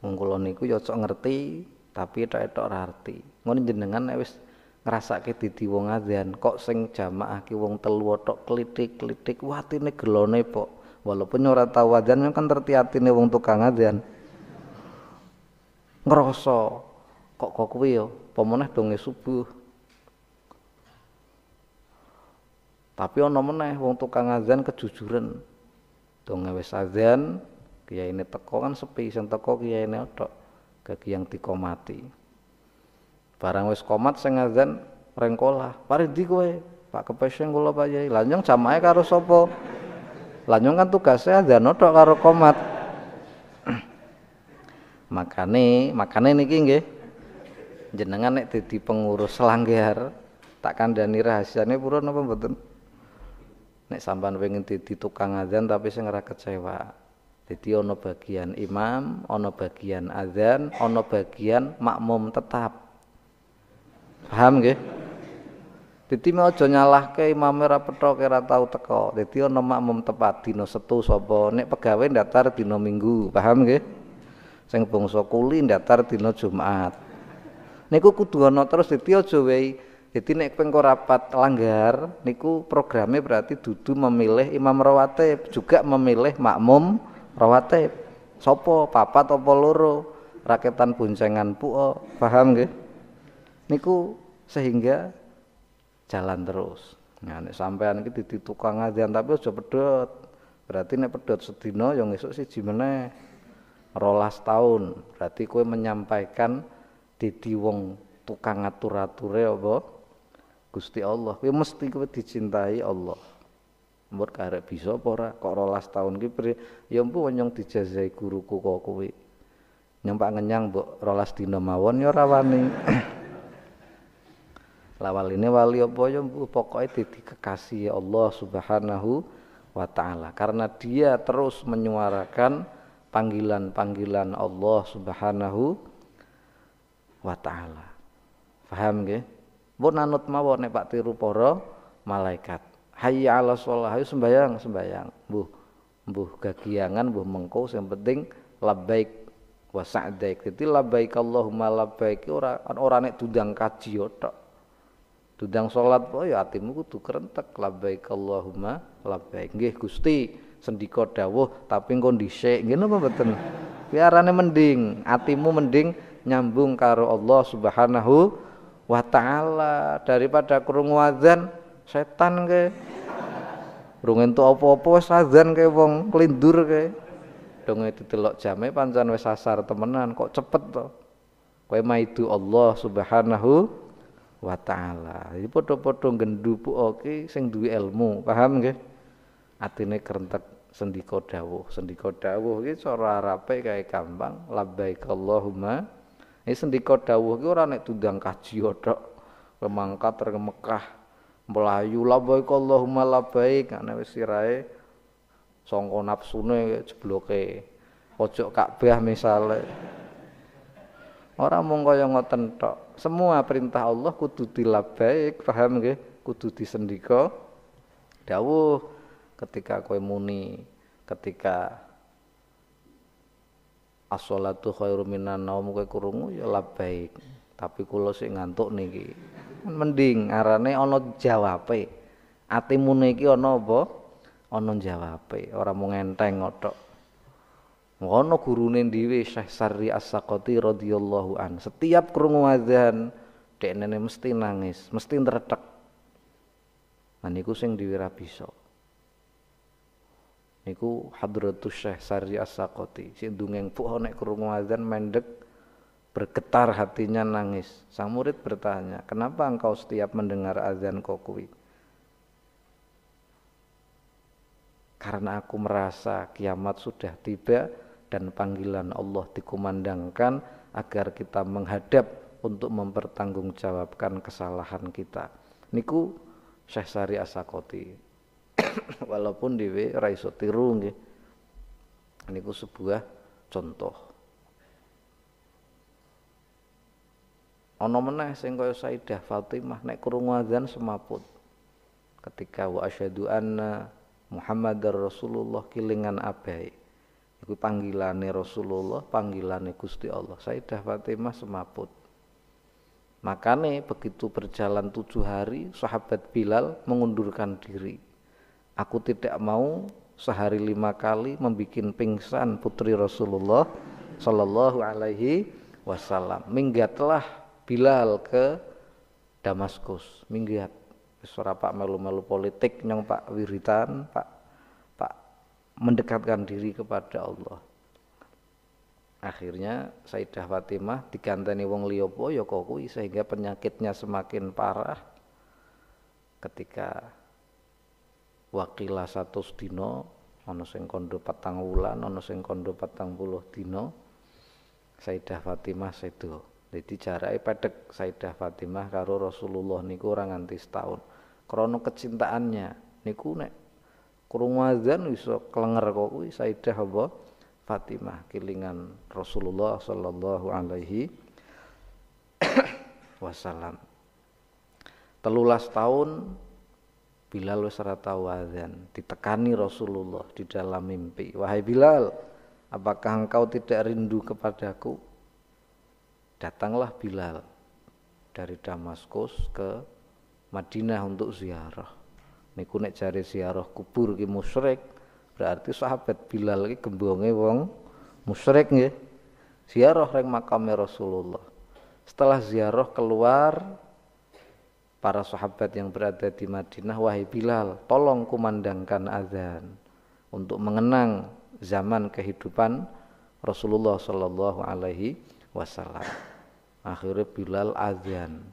A: Wong kula niku ya cocok ngerti, tapi tok-tok ora arti. Ngono jenengan wis ke dadi wong adian kok sing jamaah ki wong telu tok klitik-klitik watine gelone po walaupun nyora tau adian kan terti ne wong tukang adian ngeroso kok kok kuwi yo ya? pemenah donge ya subuh tapi ono meneh wong tukang adian kejujuran donge adian kia ini teko kan sepi sing teko ini tok kaki yang tiko mati Barang wis komat sing ngadzan rengkola. Paridi kowe, Pak kepesen kula Pak Yai. Lanyong jamae karo sapa? Lanyong kan tugasnya adzan tok karo komat. makane, makane niki nggih. Jenengan nek dadi pengurus Langgar, tak kandhani rahasiane buron apa mboten? Nek sampean pengen dadi tukang adzan tapi sing ora kecewa. Jadi ono bagian imam, ono bagian adzan, ono bagian makmum tetap paham nggih Dadi aja nyalahke e ke Imam Merah ora tau teko. Dadi ana makmum tepat dina setu sapa nek pegawe datar dina Minggu, paham nggih? Sing bangsa kuli datar dina Jumat. Niku kudu ana terus dadi aja wae. Dadi nek peng rapat langgar niku programe berarti dudu memilih imam rawatib, juga memilih makmum rawatib. Sopo papat apa loro? Raketan boncengan puo, paham nggih? niku sehingga jalan terus. Nah, nek sampean iki dadi tukang ngajian tapi aja pedot. Berarti nek pedot sedina Yang esok siji meneh. Rolas tahun. Berarti kue menyampaikan di wong tukang ngatur-ature apa Gusti Allah. kue mesti kue dicintai Allah. Mbok kare bisa apa Kok rolas tahun ki pri ya mpu nyong dijazai guruku kok kuwi. Nyempak ngenyang mbok rolas dina mawon ya ora lawal ini wali apa ya pokoknya dadi kekasih ya Allah Subhanahu wa taala karena dia terus menyuarakan panggilan-panggilan Allah Subhanahu wa taala. Paham nggih? Pun anut mawon nek Pak tiru para malaikat. Hayya 'ala shalah, ayo sembayang, sembayang. bu mbuh gagiangan, bu mengko sing penting labbaik wa sa'daik. Dadi labbaik Allahumma labbaik ora ora nek dudang kaji tok. Dudang sholat oh ya atimu kudu kerentek labbaik Allahumma labbaik. Nggih Gusti, sendika dawuh tapi kondisi dhisik. Ngene apa mboten? biarane mending, atimu mending nyambung karo Allah Subhanahu wa taala daripada kurung azan setan ke. Rungen entuk apa-apa wis ke wong kelindur ke. Dong ditelok jame pancen wis sasar temenan kok cepet to. Kowe maidu Allah Subhanahu wa taala. Jadi podo gendu bu, oke sing duwe ilmu, paham nggih? Atine kerentek sendiko dawuh. sendiko dawuh iki cara arape kae gampang, labbaik Allahumma. Ini sendika dawuh iki ora nek tundang kaji tok. Remangkat remekah melayu labbaik Allahumma labbaik. Ana wis sirae sangka nafsune jebloke pojok Ka'bah misale. Ora mung kaya ngoten tok semua perintah Allah kudu dilabaik, paham gak? Kudu disendika dawuh ketika kowe muni, ketika as-shalatu khairu minan naum kowe krungu ya labaik. Tapi kula si ngantuk niki. Mending arane ana jawabe. Atimu niki ana apa? Ana jawabe, ora mung enteng odok. Ngono gurune dhewe Syekh Sari As-Saqati radhiyallahu an. Setiap krungu azan, dekne mesti nangis, mesti nretek. Nah niku sing diwira bisa. Niku Hadratus Syekh Sari As-Saqati. Sing dungeng fuqh nek krungu adzan mendek bergetar hatinya nangis. Sang murid bertanya, "Kenapa engkau setiap mendengar azan kok kuwi?" karena aku merasa kiamat sudah tiba dan panggilan Allah dikumandangkan agar kita menghadap untuk mempertanggungjawabkan kesalahan kita. Niku Syekh Sari Asakoti. Walaupun dhewe ora iso tiru nggih. Niku sebuah contoh. Ana meneh sing kaya Saidah Fatimah nek krungu azan semaput. Ketika wa asyhadu anna Muhammadar Rasulullah kilingan abai Iku panggilane Rasulullah, panggilane Gusti Allah. Sayyidah Fatimah semaput. Makanya begitu berjalan tujuh hari, sahabat Bilal mengundurkan diri. Aku tidak mau sehari lima kali membuat pingsan putri Rasulullah Shallallahu Alaihi Wasallam. Minggatlah Bilal ke Damaskus. Minggat. Suara Pak melu-melu politik nyong Pak Wiritan, Pak mendekatkan diri kepada Allah. Akhirnya Sayyidah Fatimah diganteni wong liopo ya sehingga penyakitnya semakin parah ketika Wakilah satu dino ono sing kondo patang wulan ono sing kondo patang puluh dino Sayyidah Fatimah sedo jadi jaraknya pedek Sayyidah Fatimah karo Rasulullah niku orang nganti setahun krono kecintaannya niku nek Kurung adzan iso kelenger kok kuwi Saidah apa Fatimah kelingan Rasulullah sallallahu alaihi wasallam. Telulas tahun Bilal wis ora tau azan, ditekani Rasulullah di dalam mimpi. Wahai Bilal, apakah engkau tidak rindu kepadaku? Datanglah Bilal dari Damaskus ke Madinah untuk ziarah niku nek cari ziarah kubur ki musyrik berarti sahabat Bilal ki gembonge wong musrek nggih ziarah reng makam Rasulullah setelah ziarah keluar para sahabat yang berada di Madinah wahai Bilal tolong kumandangkan azan untuk mengenang zaman kehidupan Rasulullah Shallallahu alaihi wasallam akhirnya Bilal azan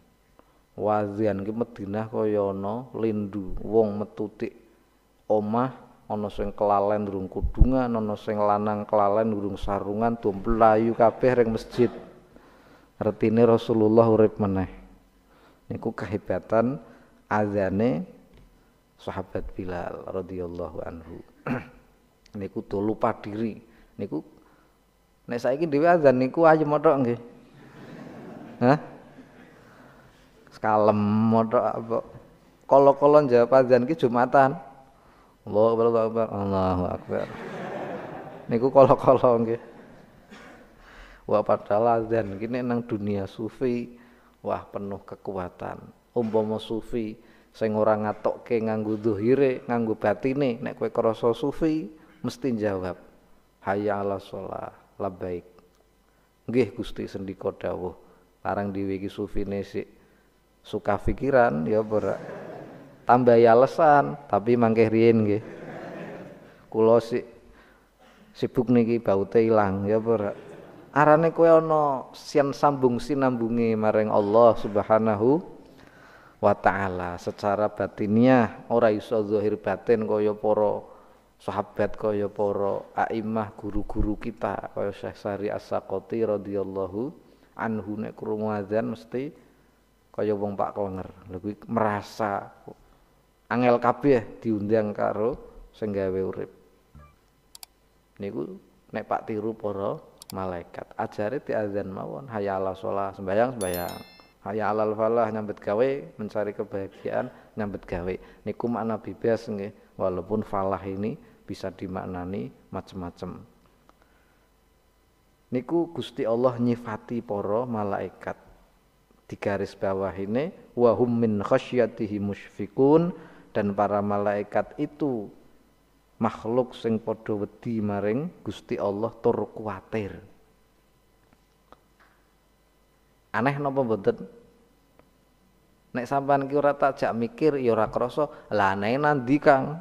A: Wazian ki Madinah kaya ana lindu, wong metutik omah ana sing kelalen durung kudungan, ana sing lanang kelalen durung sarungan, tumplayu kabeh ring masjid. Artine Rasulullah urip meneh. Niku kehebatan azane sahabat Bilal radhiyallahu anhu. niku do lupa diri. Niku nek saiki dhewe azan niku ayo motok nggih. Hah? kalem motor apa kalau kala jawab azan ki Jumatan Allah akbar Allah akbar Allahu akbar niku kalau kala nggih wah padahal azan kini nang dunia sufi wah penuh kekuatan umpama sufi sing ora ngatokke nganggo dhuhire nganggo batine nek kowe krasa sufi mesti jawab hayya ala sholah labbaik nggih Gusti sendika dawuh larang diwiki sufine sik suka pikiran ya ber tambah yalesan tapi mangke riyen nggih kula si, sibuk niki baute ilang ya ber arane kowe ana sian sambung sinambunge maring Allah Subhanahu wa taala secara batiniah ora iso zahir batin kaya para sahabat kaya para aimah guru-guru kita kaya Syekh Sari As-Saqati radhiyallahu anhu nek krungu mesti kaya wong Pak Klenger lha kuwi merasa angel kabeh diundang karo sing gawe urip niku nek Pak tiru para malaikat ajare ti azan mawon hayala sholat sembayang sembayang hayalal falah nyambet gawe mencari kebahagiaan nyambet gawe niku makna bebas nggih walaupun falah ini bisa dimaknani macem-macem niku Gusti Allah nyifati poro malaikat di garis bawah ini wahum min khasyatihi musyfiqun dan para malaikat itu makhluk sing padha wedi maring Gusti Allah tur kuatir aneh napa mboten nek sampean ki ora takjak mikir ya ora krasa lah aneh nandi Kang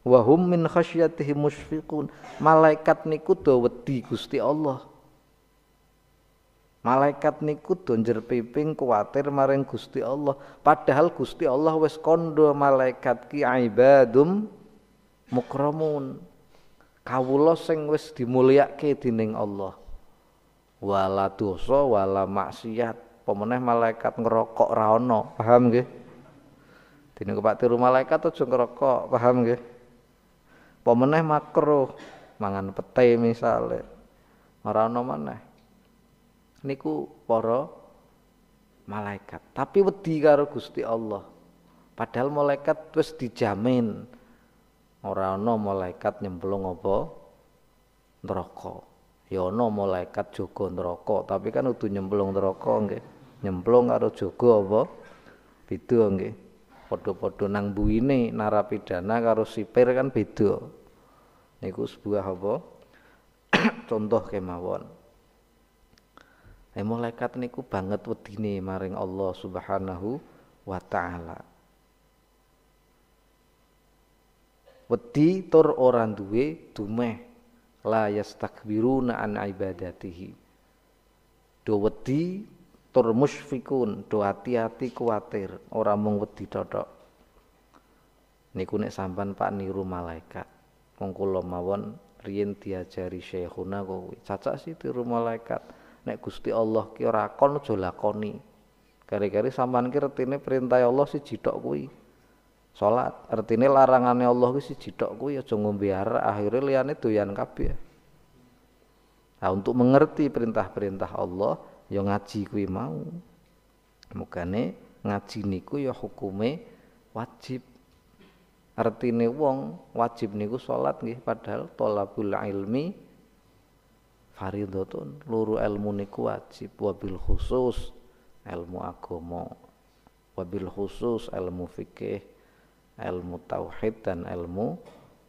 A: wahum min khasyatihi musyfiqun malaikat niku do wedi Gusti Allah Malaikat niku donjer piping kuatir maring Gusti Allah. Padahal Gusti Allah wis kondo malaikat ki ibadum mukramun. Kawula sing wis dimulyakake dening Allah. Wala dosa wala maksiat. Pemeneh malaikat ngerokok ra ono, paham nggih? Dene Pak tiru malaikat aja ngerokok, paham nggih? Pemeneh makruh mangan pete misale. Ora ono maneh niku para malaikat tapi wedi karo Gusti Allah padahal malaikat wis dijamin ora ana malaikat nyemplung apa neraka ya ana malaikat jaga neraka tapi kan kudu nyemplung neraka nggih nyemplung karo jaga apa beda nggih padha-padha nang buine narapidana karo sipir kan beda niku sebuah apa contoh kemawon Nah, malaikat niku banget wedine maring Allah Subhanahu wa taala. Wedi tur orang duwe dumeh la yastakbiruna an ibadatihi. Do wedi tur musfikun, do hati-hati kuatir, ora mung wedi totok. Niku nek sampean Pak niru malaikat. Wong kula mawon riyen diajari Syekhuna kowe. Cacak sih tiru malaikat nek Gusti Allah ki ora kon aja lakoni kare-kare sampean ki retine perintah Allah siji tok kuwi salat artine larangane Allah ki siji tok kuwi aja ngombe arak akhire liyane doyan kabeh nah untuk mengerti perintah-perintah Allah ya ngaji kuwi mau mugane ngaji niku ya hukume wajib artine wong wajib niku salat nggih padahal talabul ilmi faridotun luru ilmu niku wajib wabil khusus ilmu agomo, wabil khusus ilmu fikih ilmu tauhid dan ilmu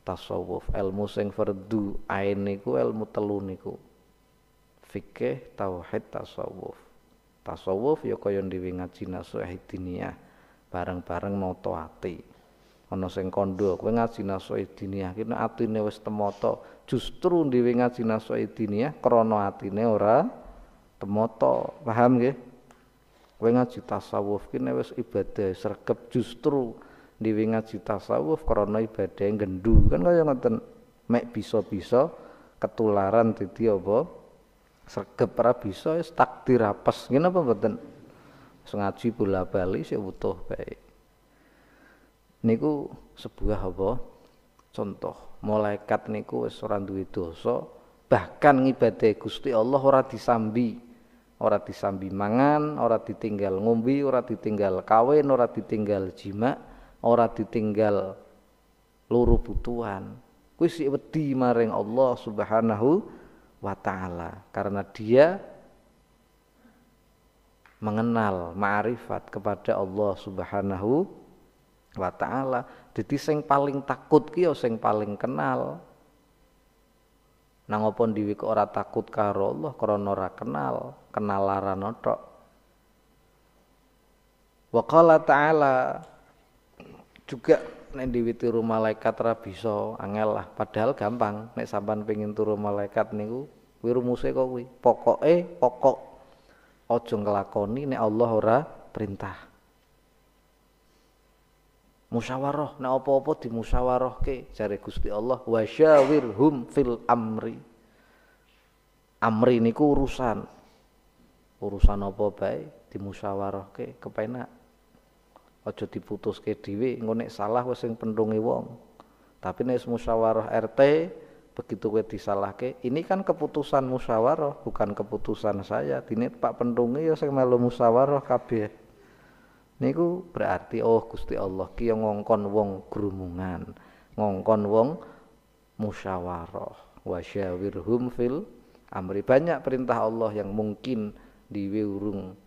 A: tasawuf ilmu sing fardu ain niku ilmu telu niku fikih tauhid tasawuf tasawuf ya kaya ndiwi ngaji nasuh bareng-bareng mau taati ana sing kandha kowe ngaji nasaidiniyah kene atine wis temoto, justru dhewe ngaji nasaidiniyah krana atine ora temoto, paham nggih kowe ngaji tasawuf kene wis ibadah sregep justru dhewe ngaji tasawuf krana ibadah gendu kan kaya ngoten mek bisa-bisa ketularan dadi apa sregep ora bisa wis takdir apes ngene apa mboten ngaji bola-bali sih butuh baik niku sebuah apa contoh malaikat niku wis ora duwe dosa bahkan ngibadah Gusti Allah ora disambi ora disambi mangan ora ditinggal ngombe ora ditinggal kawin ora ditinggal jima ora ditinggal loro butuhan kuwi sik wedi maring Allah Subhanahu wa taala karena dia mengenal ma'rifat kepada Allah Subhanahu wa taala. jadi sing paling takut ki ya sing paling kenal. Nang opon diwi ke ora takut karo Allah karena ora kenal, kenal lara notok Wa qala ta'ala juga nek dhewe turu malaikat ra bisa angel lah, padahal gampang nek sampean pengin turu malaikat niku wiru rumuse kok pokok Pokoke pokok aja ngelakoni nek Allah ora perintah musyawarah nek apa-apa dimusyawarahke jare Gusti Allah wasyawirhum fil amri amri niku urusan urusan apa bae dimusyawarahke kepenak aja diputuske dhewe engko nek salah wis sing pendunge wong tapi nek musyawarah RT begitu kowe disalahke ini kan keputusan musyawarah bukan keputusan saya dine Pak pendunge ya sing melu musyawarah kabeh niku berarti oh Gusti Allah ki ngongkon wong grumungan ngongkon wong musyawarah wasyawirhum fil amri banyak perintah Allah yang mungkin diwurung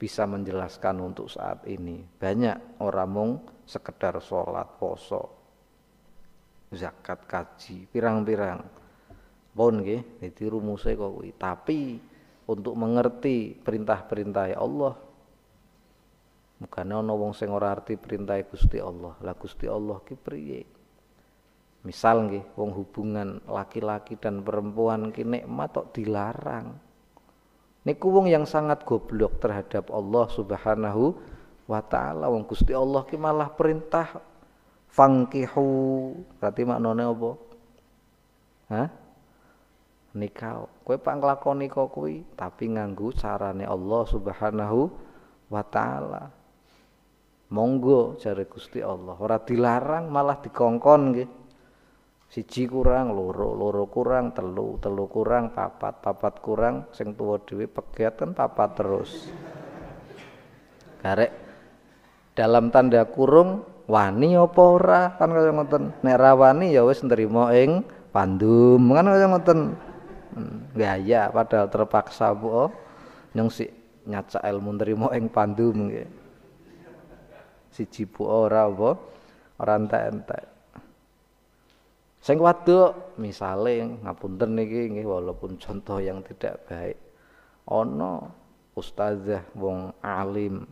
A: bisa menjelaskan untuk saat ini banyak orang mung sekedar sholat poso zakat kaji pirang-pirang pun nggih dadi tapi untuk mengerti perintah-perintah Allah Mukane ana wong sing ora arti perintahe Gusti Allah. Lah Gusti Allah ki priye? Misal nggih wong hubungan laki-laki dan perempuan ki nikmat tok dilarang. Niku wong yang sangat goblok terhadap Allah Subhanahu wa taala. Wong Gusti Allah ki malah perintah fangkihu. Berarti maknane apa? Hah? Nikah. kue pak lakoni kok kue tapi nganggu carane Allah Subhanahu wa monggo jare Gusti Allah ora dilarang malah dikongkon nggih siji kurang loro loro kurang telu telu kurang papat papat kurang sing tuwa dhewe pegiat kan papat terus karek dalam tanda kurung wani apa ora kan kaya ngoten nek ra wani ya wis nrimo ing pandum kan kaya ngoten hmm, gaya padahal terpaksa bu nyung si nyaca ilmu nrimo ing pandum nggih siji bu ora apa ora entek-entek. Sing waduk misale ngapunten niki nggih walaupun contoh yang tidak baik. Ana ustazah wong alim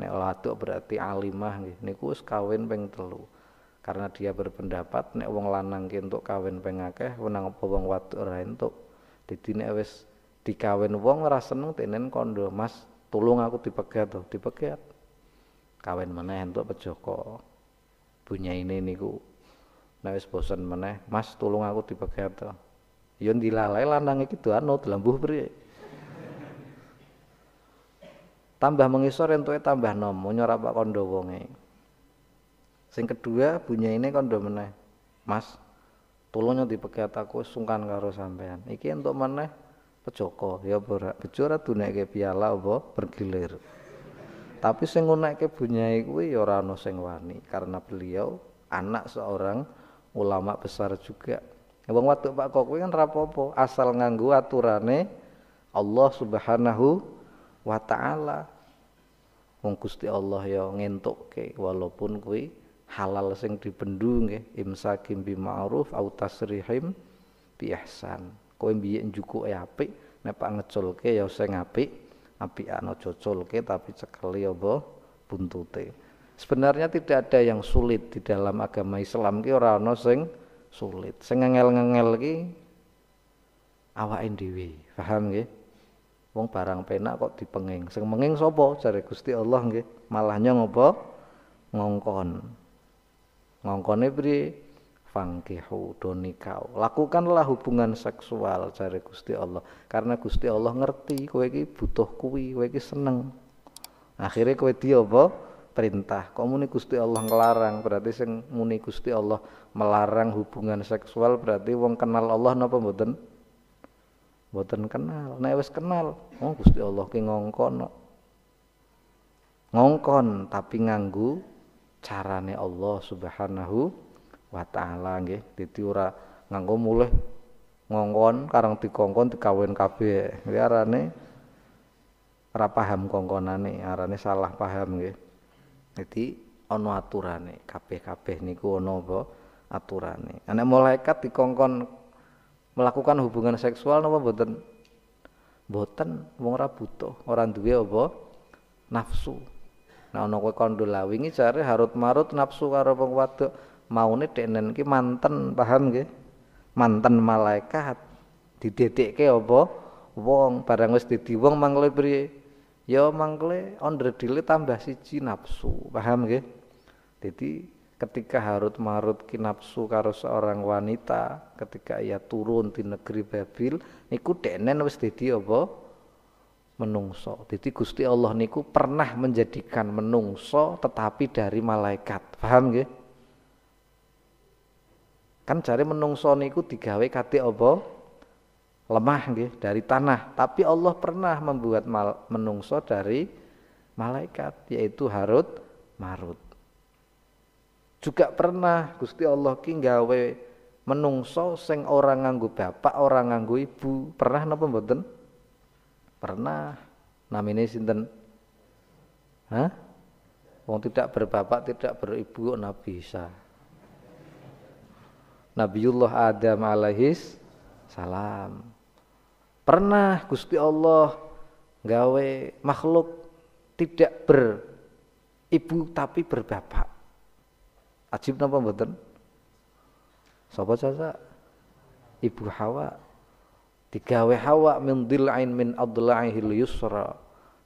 A: nek waduk berarti alimah nggih niku wis kawin ping telu. Karena dia berpendapat nek wong lanang ki entuk kawin ping akeh wenang apa wong waduk ora entuk. Dadi nek wis dikawin wong ora seneng tenen kondo Mas tulung aku dipegat tuh dipegat kawin meneh entuk pejoko ini niku nek wis bosen meneh mas tolong aku dipegat to ya dilalai lanange gitu anu delembuh priye tambah mengisor entuk tambah nom nyora Pak Kondo wonge sing kedua ini kondo meneh mas tolongnya dipegat aku sungkan karo sampean iki entuk meneh pejoko ya ora bejo ora dunekke piala apa bergilir tapi sing ngunekke bunyai kuwi ya ora ana sing wani karena beliau anak seorang ulama besar juga. Wong watuk Pak Kok kuwi kan rapopo, asal nganggo aturane Allah Subhanahu wa taala. Wong Gusti Allah ya ngentukke walaupun kuwi halal sing dibendu nggih, imsakim bi ma'ruf au tasrihim bi ihsan. Kowe mbiyen njukuke apik, nek pak ngeculke ya sing apik api cocol ke, tapi cekeli apa buntute sebenarnya tidak ada yang sulit di dalam agama Islam ki ora ana sing sulit sing ngengel-ngengel ki awake dhewe paham nggih wong barang penak kok dipenging sing menging sapa jare Gusti Allah nggih malahnya ngopo ngongkon ngongkon priye fangkihu do nikau lakukanlah hubungan seksual cari Gusti Allah karena Gusti Allah ngerti kowe iki butuh kuwi kowe iki seneng akhirnya kowe dia apa perintah kok muni Gusti Allah ngelarang berarti sing muni Gusti Allah melarang hubungan seksual berarti wong kenal Allah napa mboten mboten kenal nek wis kenal oh Gusti Allah ki ngongkon ngongkon tapi nganggu carane Allah Subhanahu wa taala nggih dadi ora nganggo mulih ngongkon karang dikongkon dikawin kabeh kuwi arane ora paham kongkonane arane salah paham nggih dadi ana aturane kabeh-kabeh niku ana apa aturane anak malaikat dikongkon melakukan hubungan seksual napa mboten mboten wong ora butuh ora duwe apa nafsu nah ono kue kandha lawingi cari harut marut nafsu karo wong wadok mau maune denen ki mantan paham nggih mantan malaikat didedekke apa wong barang wis dadi wong mangkle priye ya mangkle ondredile tambah siji nafsu paham nggih jadi ketika harut marut kinapsu karo seorang wanita ketika ia turun di negeri Babil niku denen wis dadi apa menungso jadi Gusti Allah niku pernah menjadikan menungso tetapi dari malaikat paham nggih Kan jari menungso niku digawe kate apa? Lemah nggih, dari tanah. Tapi Allah pernah membuat mal, menungso dari malaikat yaitu Harut Marut. Juga pernah Gusti Allah ki gawe menungso sing orang nganggo bapak, orang nganggo ibu. Pernah napa mboten? Pernah. Namine sinten? Hah? Wong tidak berbapak, tidak beribu Nabi bisa. Nabiullah Adam alaihis salam. Pernah Gusti Allah gawe makhluk tidak beribu tapi berbapak. Ajib napa mboten? Sapa saja Ibu Hawa digawe Hawa min dil'ain min adla'ihil yusra.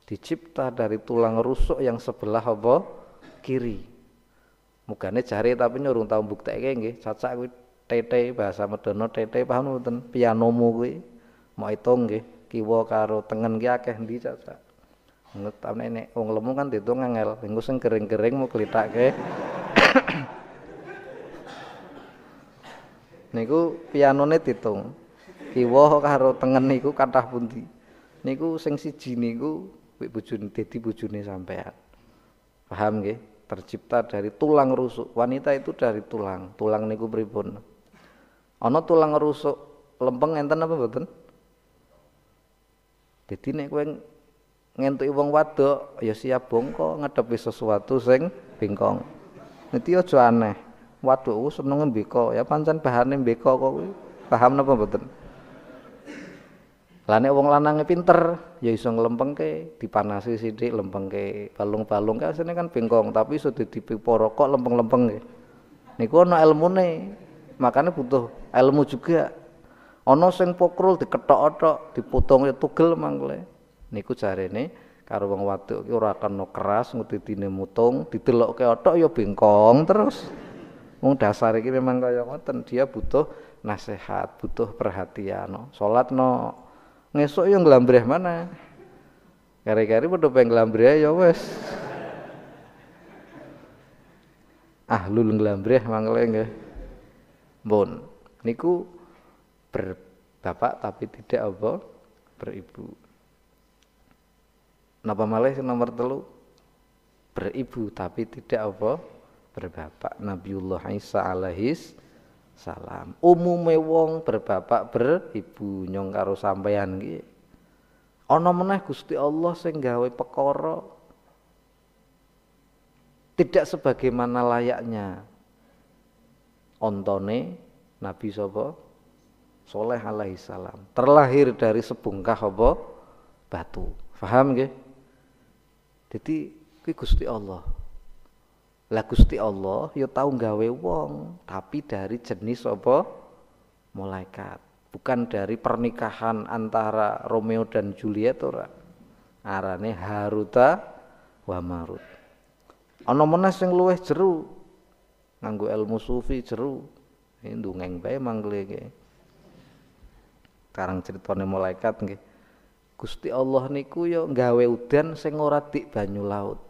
A: Dicipta dari tulang rusuk yang sebelah apa? kiri. Mugane jari tapi nyurung tau kayak nggih, cacak kuwi tete bahasa Medana tete paham mboten pianomu kuwi mau hitung nggih kiwa karo tengen ki akeh ndi cak Ngetane nek wong lemu kan ditung angel, engko sing kering-kering mau klithake. niku pianone ditung. Kiwa karo tengen niku kathah pundi. Niku sing siji niku kuwi bojone dadi bojone sampean. Paham nggih? Tercipta dari tulang rusuk. Wanita itu dari tulang. Tulang niku pripun? Ana tulang rusuk lempeng enten apa mboten? Dadi nek kowe ngentuki wong wadok ya siap bongko ngadepi sesuatu sing bingkong. Nanti aja aneh. Wadok ku senenge mbeko, ya pancen bahane mbeko kok Paham napa mboten? lane wong lanange pinter, ya iso nglempengke, dipanasi sithik lempengke, balung-balung kan asline kan bengkong, tapi iso dipiporo rokok lempeng-lempengke. Niku ana ilmune makanya butuh ilmu juga ono sing pokrul diketok-otok dipotong ya gel mangle niku nih karo wong waduk ki ora kena keras ngutitine mutung didelokke otok yo ya bingkong terus wong dasar iki memang kaya ngoten dia butuh nasihat butuh perhatian no. salat no ngesuk yo ya nglambreh mana kari-kari padha peng nglambreh ya wis ahlul nglambreh mangle nggih Bon. Niku berbapak tapi tidak apa beribu. Napa malih nomor telu beribu tapi tidak apa berbapak Nabiullah Isa alaihis salam umume wong berbapak beribu nyong karo sampeyan iki ana meneh Gusti Allah sing gawe perkara tidak sebagaimana layaknya ontone Nabi sapa Soleh alaihi salam terlahir dari sebungkah apa batu faham nggih jadi kuwi Gusti Allah lah Gusti Allah ya tahu gawe wong tapi dari jenis apa malaikat bukan dari pernikahan antara Romeo dan Juliet ora arane Haruta wa Marut ana menes sing luwih jeru nganggo ilmu sufi jeru ini dungeng bae manggil nggih karang ceritane malaikat nggih Gusti Allah niku ya nggawe udan sing ora dik banyu laut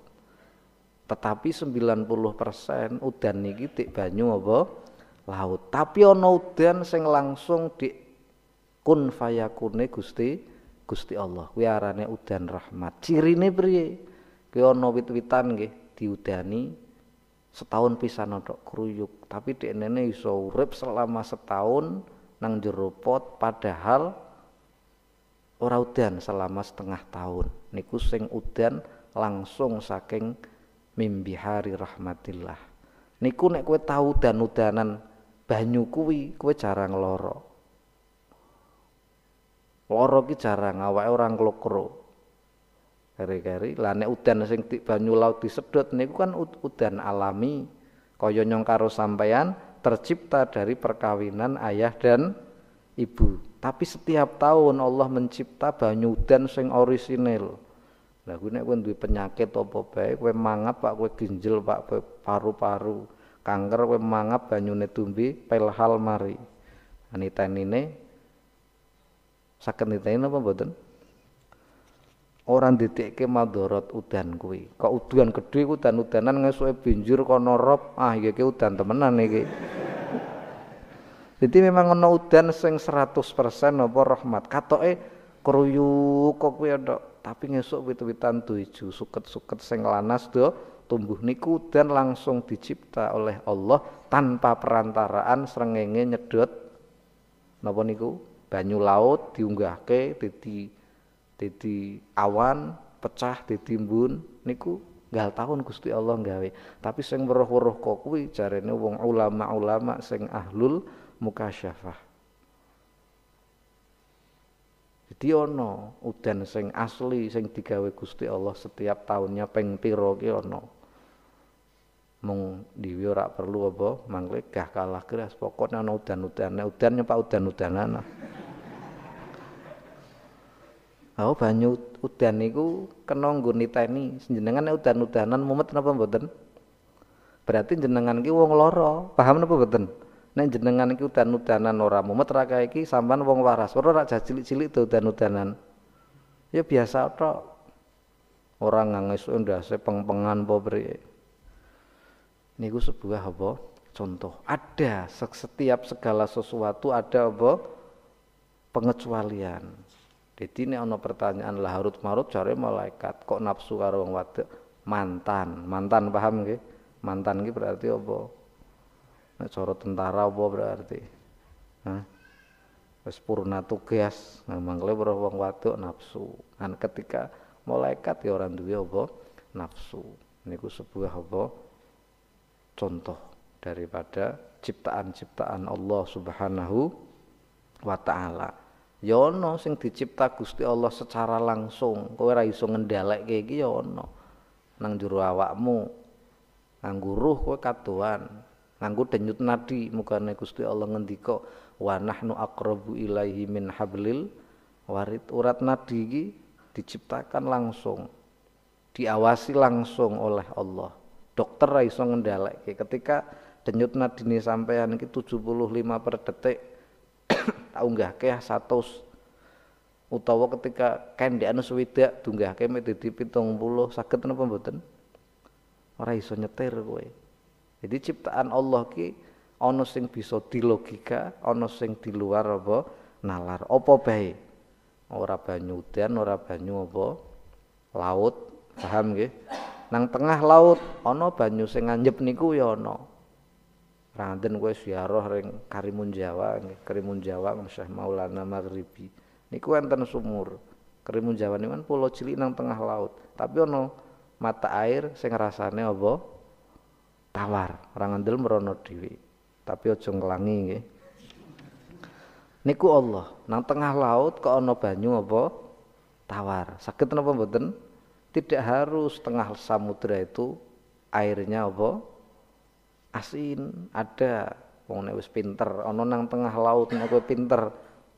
A: tetapi 90% udan niki dik banyu apa laut tapi ana udan sing langsung di kun fayakune Gusti Gusti Allah kuwi udan rahmat cirine priye kuwi ana wit-witan nggih diudani setahun pisan tok kruyuk tapi dekne iso urip selama setahun nang jeropot pot padahal ora udan selama setengah tahun niku sing udan langsung saking hari rahmatillah niku nek kowe tau dan udanan banyu kuwi kowe jarang loro loro ki jarang awake orang klokro kari-kari lah nek udan sing banyu laut disedot niku kan udan alami kaya nyong karo sampeyan tercipta dari perkawinan ayah dan ibu tapi setiap tahun Allah mencipta banyu udan sing orisinil lah kuwi nek kowe penyakit apa bae kowe mangap pak kowe ginjel pak paru-paru kanker kowe mangap banyune tumbi pelhal mari anitenine saged niteni apa mboten Orang detik ke madorot udan kuwi. Kok udan gedhe udan-udanan ngesuai pinjur kau norop Ah ya ke udan temenan iki. Jadi memang ngono udan sing 100% nopo rahmat. eh kruyu kok kuwi dok Tapi ngesuk wit-witan hijau suket-suket seng lanas do tumbuh niku udan langsung dicipta oleh Allah tanpa perantaraan serengenge nyedot nopo niku banyu laut diunggah ke di di awan pecah ditimbun niku gal tahun Gusti Allah nggawe tapi sing weruh-weruh kok kuwi wong ulama-ulama sing ahlul mukasyafah jadi ono udan sing asli sing digawe Gusti Allah setiap tahunnya peng piro ki ono mung diwi ora perlu apa mangklek gah kalah keras pokoknya ana udan-udane udan nyepak udan-udanana udan, udan, udan, udan, udan, udan, udan, udan, udan, udan Oh banyu udan niku kena nggo niteni. Jenengan udan-udanan mumet napa mboten? Berarti jenengan ki wong lara. Paham napa mboten? Nek jenengan ki udan-udanan ora mumet ra kae iki sampean wong waras. Ora rak cilik-cilik to udan-udanan. Ya biasa tok. Ora nganges eh, ndas peng-pengan apa priye. Niku sebuah apa? Contoh. Ada setiap segala sesuatu ada apa? Pengecualian. Jadi ini ono pertanyaan lah harut marut cari malaikat kok nafsu karo wong wadah mantan. Mantan paham nggih? Mantan ki berarti apa? Nek cara tentara apa berarti? ha Wis purna tugas, nah, mangkle weruh wong wadok nafsu. Kan ketika malaikat ya ora duwe apa? Nafsu. Niku sebuah apa? Contoh daripada ciptaan-ciptaan Allah Subhanahu wa taala ya sing dicipta Gusti Allah secara langsung kowe ora iso ngendhalekke iki ya nang juru awakmu nganggo ruh kowe katuan nganggo denyut nadi mukane Gusti Allah ngendika wa nahnu aqrabu ilaihi min hablil warid urat nadi iki diciptakan langsung diawasi langsung oleh Allah dokter ra iso ngendhalekke ketika denyut nadine sampeyan iki 75 per detik tak unggahke ah, satu utawa ketika kendhekane anu swidak dunggahke mek dadi 70 saged nopo mboten ora iso nyetir kowe jadi ciptaan Allah ki ono sing bisa dilogika ono sing di luar apa nalar apa bae ora banyu udan ora banyu apa laut paham nggih nang tengah laut ono banyu sing anjep niku ya ono Raden Gue ziarah ring Karimun Jawa, Karimun Jawa Syekh Maulana Maghribi. Niku enten sumur. Karimun Jawa ini kan pulau cilik nang tengah laut, tapi ono mata air sing rasane apa? Tawar. Ora ngandel merono dhewe. Tapi aja ngelangi. nggih. Niku Allah, nang tengah laut kok ono banyu apa? Tawar. Sakit napa mboten? Tidak harus tengah samudra itu airnya apa? asin ada wong nek wis pinter ana nang tengah laut nek kowe pinter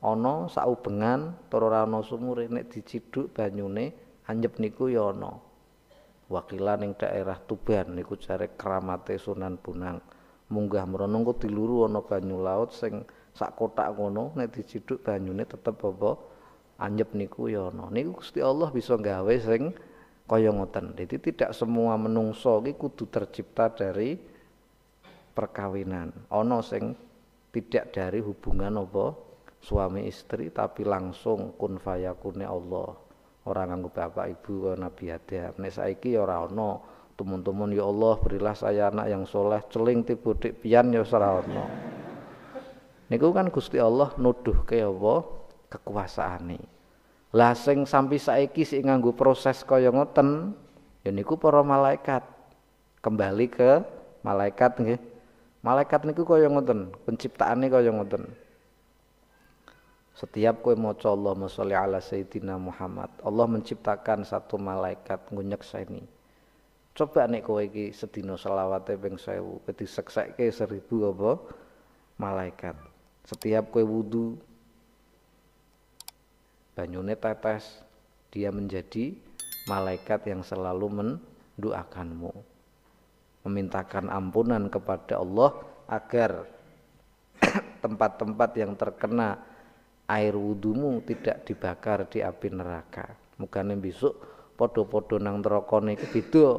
A: ana saubengan turu ora ana sumure nek dicidhuk banyune anjep niku ya ana wakilan ning daerah Tuban niku jare keramate Sunan Bonang munggah mrono engko diluru ana banyu laut sing sak kotak ngono nek dicidhuk banyune tetep apa anjep niku ya ana niku Gusti Allah bisa gawe sing kaya ngoten. Jadi tidak semua menungso iki kudu tercipta dari perkawinan. ono sing tidak dari hubungan apa suami istri tapi langsung kun fayakune Allah. orang nganggo bapak ibu Nabi Adam. Nek saiki ya ora Temun-temun ya Allah berilah saya anak yang soleh, celing tibudik pian ya ora ana. Niku kan Gusti Allah ke apa kekuasaane. Lah sing sampai saiki sing nganggo proses kaya ngoten ya niku para malaikat. Kembali ke malaikat nggih. Malaikat niku kaya ngoten, penciptaane kaya ngoten. Setiap kowe maca Allahumma sholli ala sayyidina Muhammad, Allah menciptakan satu malaikat ini. Coba nek kowe iki sedina selawate ping 1000, kowe diseksekke seribu apa malaikat. Setiap kowe wudu banyune tetes, dia menjadi malaikat yang selalu mendoakanmu memintakan ampunan kepada Allah agar tempat-tempat yang terkena air wudhumu tidak dibakar di api neraka. Mugane besok podo-podo nang terokone itu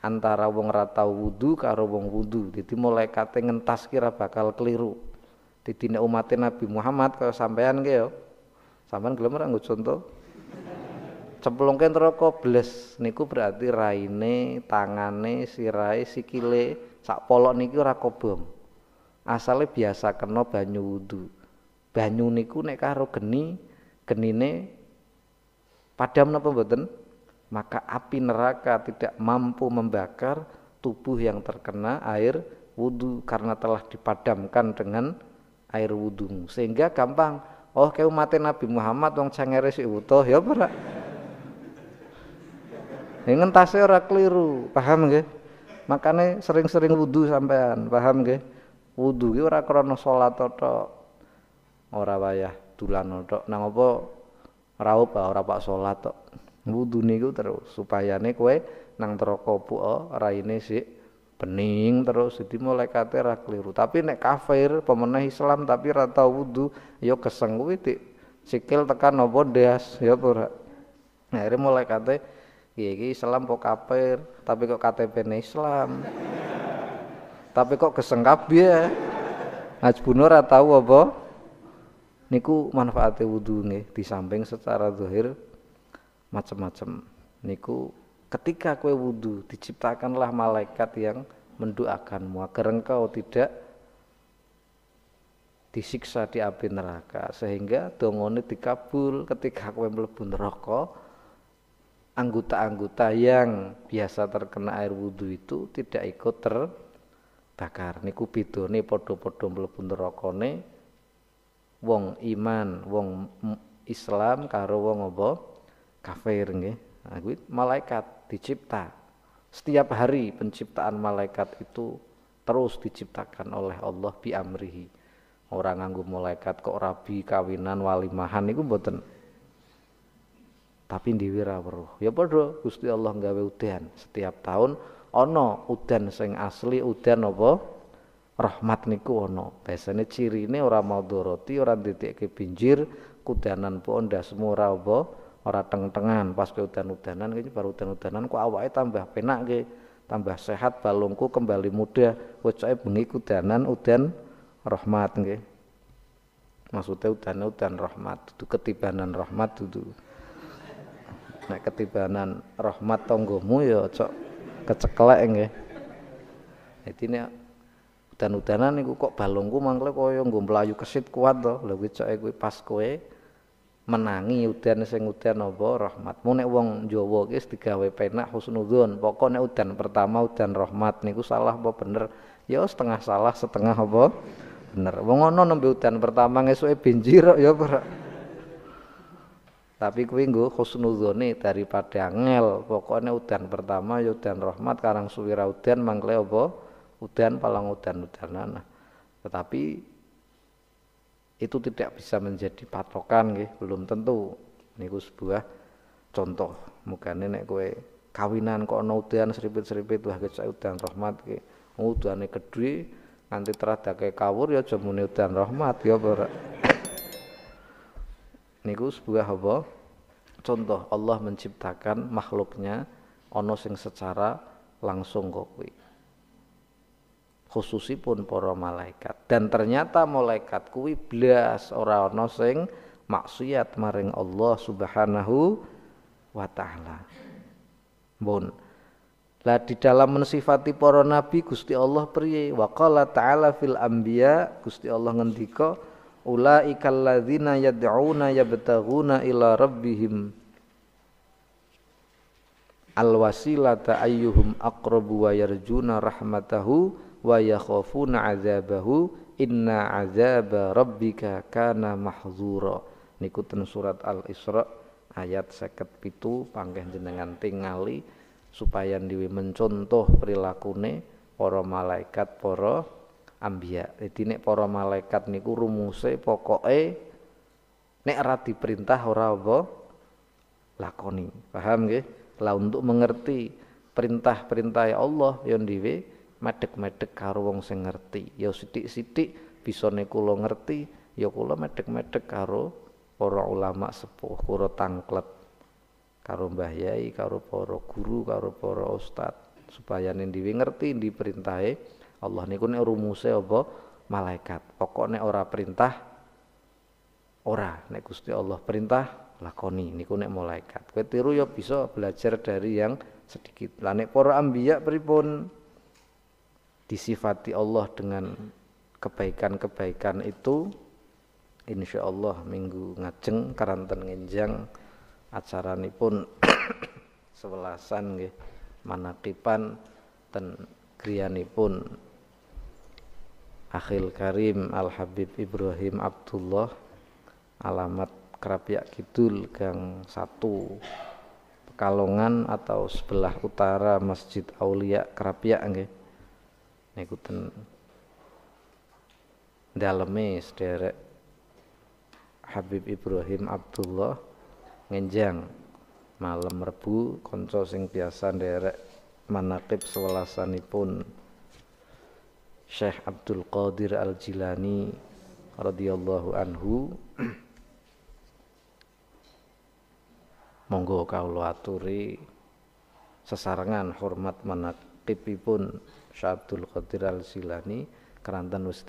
A: antara wong rata wudhu karo wong wudhu. Jadi mulai kata ngentas kira bakal keliru. Dadi nek Nabi Muhammad kalau sampean ke yo. Ya, sampean gelem ora contoh? cemplungke neraka bles niku berarti raine, tangane, sirai, sikile, sak polok niki ora kobong. Asale biasa kena banyu wudu. Banyu niku nek karo geni, genine padam napa mboten? Maka api neraka tidak mampu membakar tubuh yang terkena air wudu karena telah dipadamkan dengan air wudhu Sehingga gampang, oh kayak umatnya Nabi Muhammad wong cengere si utuh ya ora. Ini ngentase ora keliru, paham nggih? Makane sering-sering wudu sampean, paham nggih? Wudu ki ora krana salat tok. Ora wayah dulan tok. Nang apa raup ora pak salat tok. Wudu niku terus supaya kowe nang neraka puo oh, raine sik bening terus jadi mulai kate keliru. Tapi nek kafir pemenang Islam tapi rata wudhu wudu yo ya keseng kuwi sikil tekan apa ndas ya ora. Akhirnya mulai kate kiye iki Islam kok kafir, tapi kok KTP-ne Islam. tapi kok geseng kabeh. Hajbun ora tahu apa niku manfaate wudhu nggih di samping secara zahir macam-macam. Niku ketika kue wudhu diciptakanlah malaikat yang mendoakanmu agar engkau tidak disiksa di api neraka sehingga dongone dikabul ketika kue melebu neraka anggota-anggota yang biasa terkena air wudhu itu tidak ikut terbakar niku bidone padha-padha mlebu nerakane wong iman wong Islam karo wong apa kafir nggih nah, malaikat dicipta setiap hari penciptaan malaikat itu terus diciptakan oleh Allah bi amrihi orang anggu malaikat kok rabi kawinan walimahan niku mboten tapi di Wiraweruh. Ya padha Gusti Allah nggawe udan setiap tahun ana udan sing asli udan apa rahmat niku ana. Biasane cirine ora mau doroti, ora ditekke pinjir, kudanan pohon semua ora apa ora teng-tengan pas ke udan-udanan iki baru udan-udanan kok awake tambah penak ke tambah sehat balungku kembali muda wecake bengi kudanan udan rahmat nggih. Maksudnya udan udan rahmat, itu ketibanan rahmat itu nek ketibanan rahmat tonggomu ya cok keceklek nggih Jadi ini udan-udanan niku kok balungku mangkle kaya nggo mlayu kesit kuat to. Lha kuwi cek kuwi pas kowe menangi udan sing udan apa rahmatmu nek wong Jawa iki digawe penak husnudzon. Pokoke nek udan pertama udan rahmat niku salah apa bener? Ya setengah salah, setengah apa bener. Wong ngono nembe udan pertama ngesuke binjir ya ora tapi kuwi nggo husnudzone daripada angel pokoknya udan pertama ya udan rahmat karang suwira udan mangkle apa udan palang udan udanana nah. tetapi itu tidak bisa menjadi patokan nggih belum tentu niku sebuah contoh mukane nek kowe kawinan kok ana udan seripit-seripit wah kecak udan rahmat ki udane gedhe nanti teradake kawur ya jemune udan rahmat ya ora niku sebuah apa contoh Allah menciptakan makhluknya ono sing secara langsung kok kuwi khususipun para malaikat dan ternyata malaikat kuwi blas ora ono sing maksiat maring Allah Subhanahu wa taala bon lah di dalam mensifati para nabi Gusti Allah priye waqala ta'ala fil anbiya Gusti Allah ngendika ulaikal ladzina yad'una yabtaghuna ila rabbihim al wasilata ayyuhum aqrabu wa yarjuna rahmatahu wa yakhafuna azabahu inna azaba rabbika kana mahzura niku surat al isra ayat pitu panggih jenengan tingali supaya diwi mencontoh perilakune para malaikat para Ambia, Jadi nek para malaikat niku rumuse pokoke nek ora perintah ora apa lakoni. Paham nggih? Lah untuk mengerti perintah-perintah ya Allah yang diwe medek-medek karo wong sing ngerti. Ya sithik-sithik niku lo ngerti, ya kula medek-medek karo para ulama sepuh, para tangklet karo Mbah Yai, karo para guru, karo para ustad supaya nek ngerti di perintahe Allah niku nek rumuse apa malaikat. Pokoknya ora perintah ora nek Gusti Allah perintah lakoni niku nek malaikat. Kowe tiru ya bisa belajar dari yang sedikit. Lah nek para anbiya pripun disifati Allah dengan kebaikan-kebaikan itu insya Allah minggu ngajeng karanten ngenjang pun sebelasan nggih manakipan ten pun. Akhil Karim Al Habib Ibrahim Abdullah alamat Kerapiak Kidul Gang 1 Pekalongan atau sebelah utara Masjid Aulia Kerapiak nggih niku ten daleme sederek Habib Ibrahim Abdullah ngenjang malam Rebu kanca sing biasa nderek manakib sewelasanipun Syekh Abdul Qadir Al-Jilani radhiyallahu anhu monggo kawula aturi sesarengan hormat pun Syekh Abdul Qadir Al-Jilani keranten wis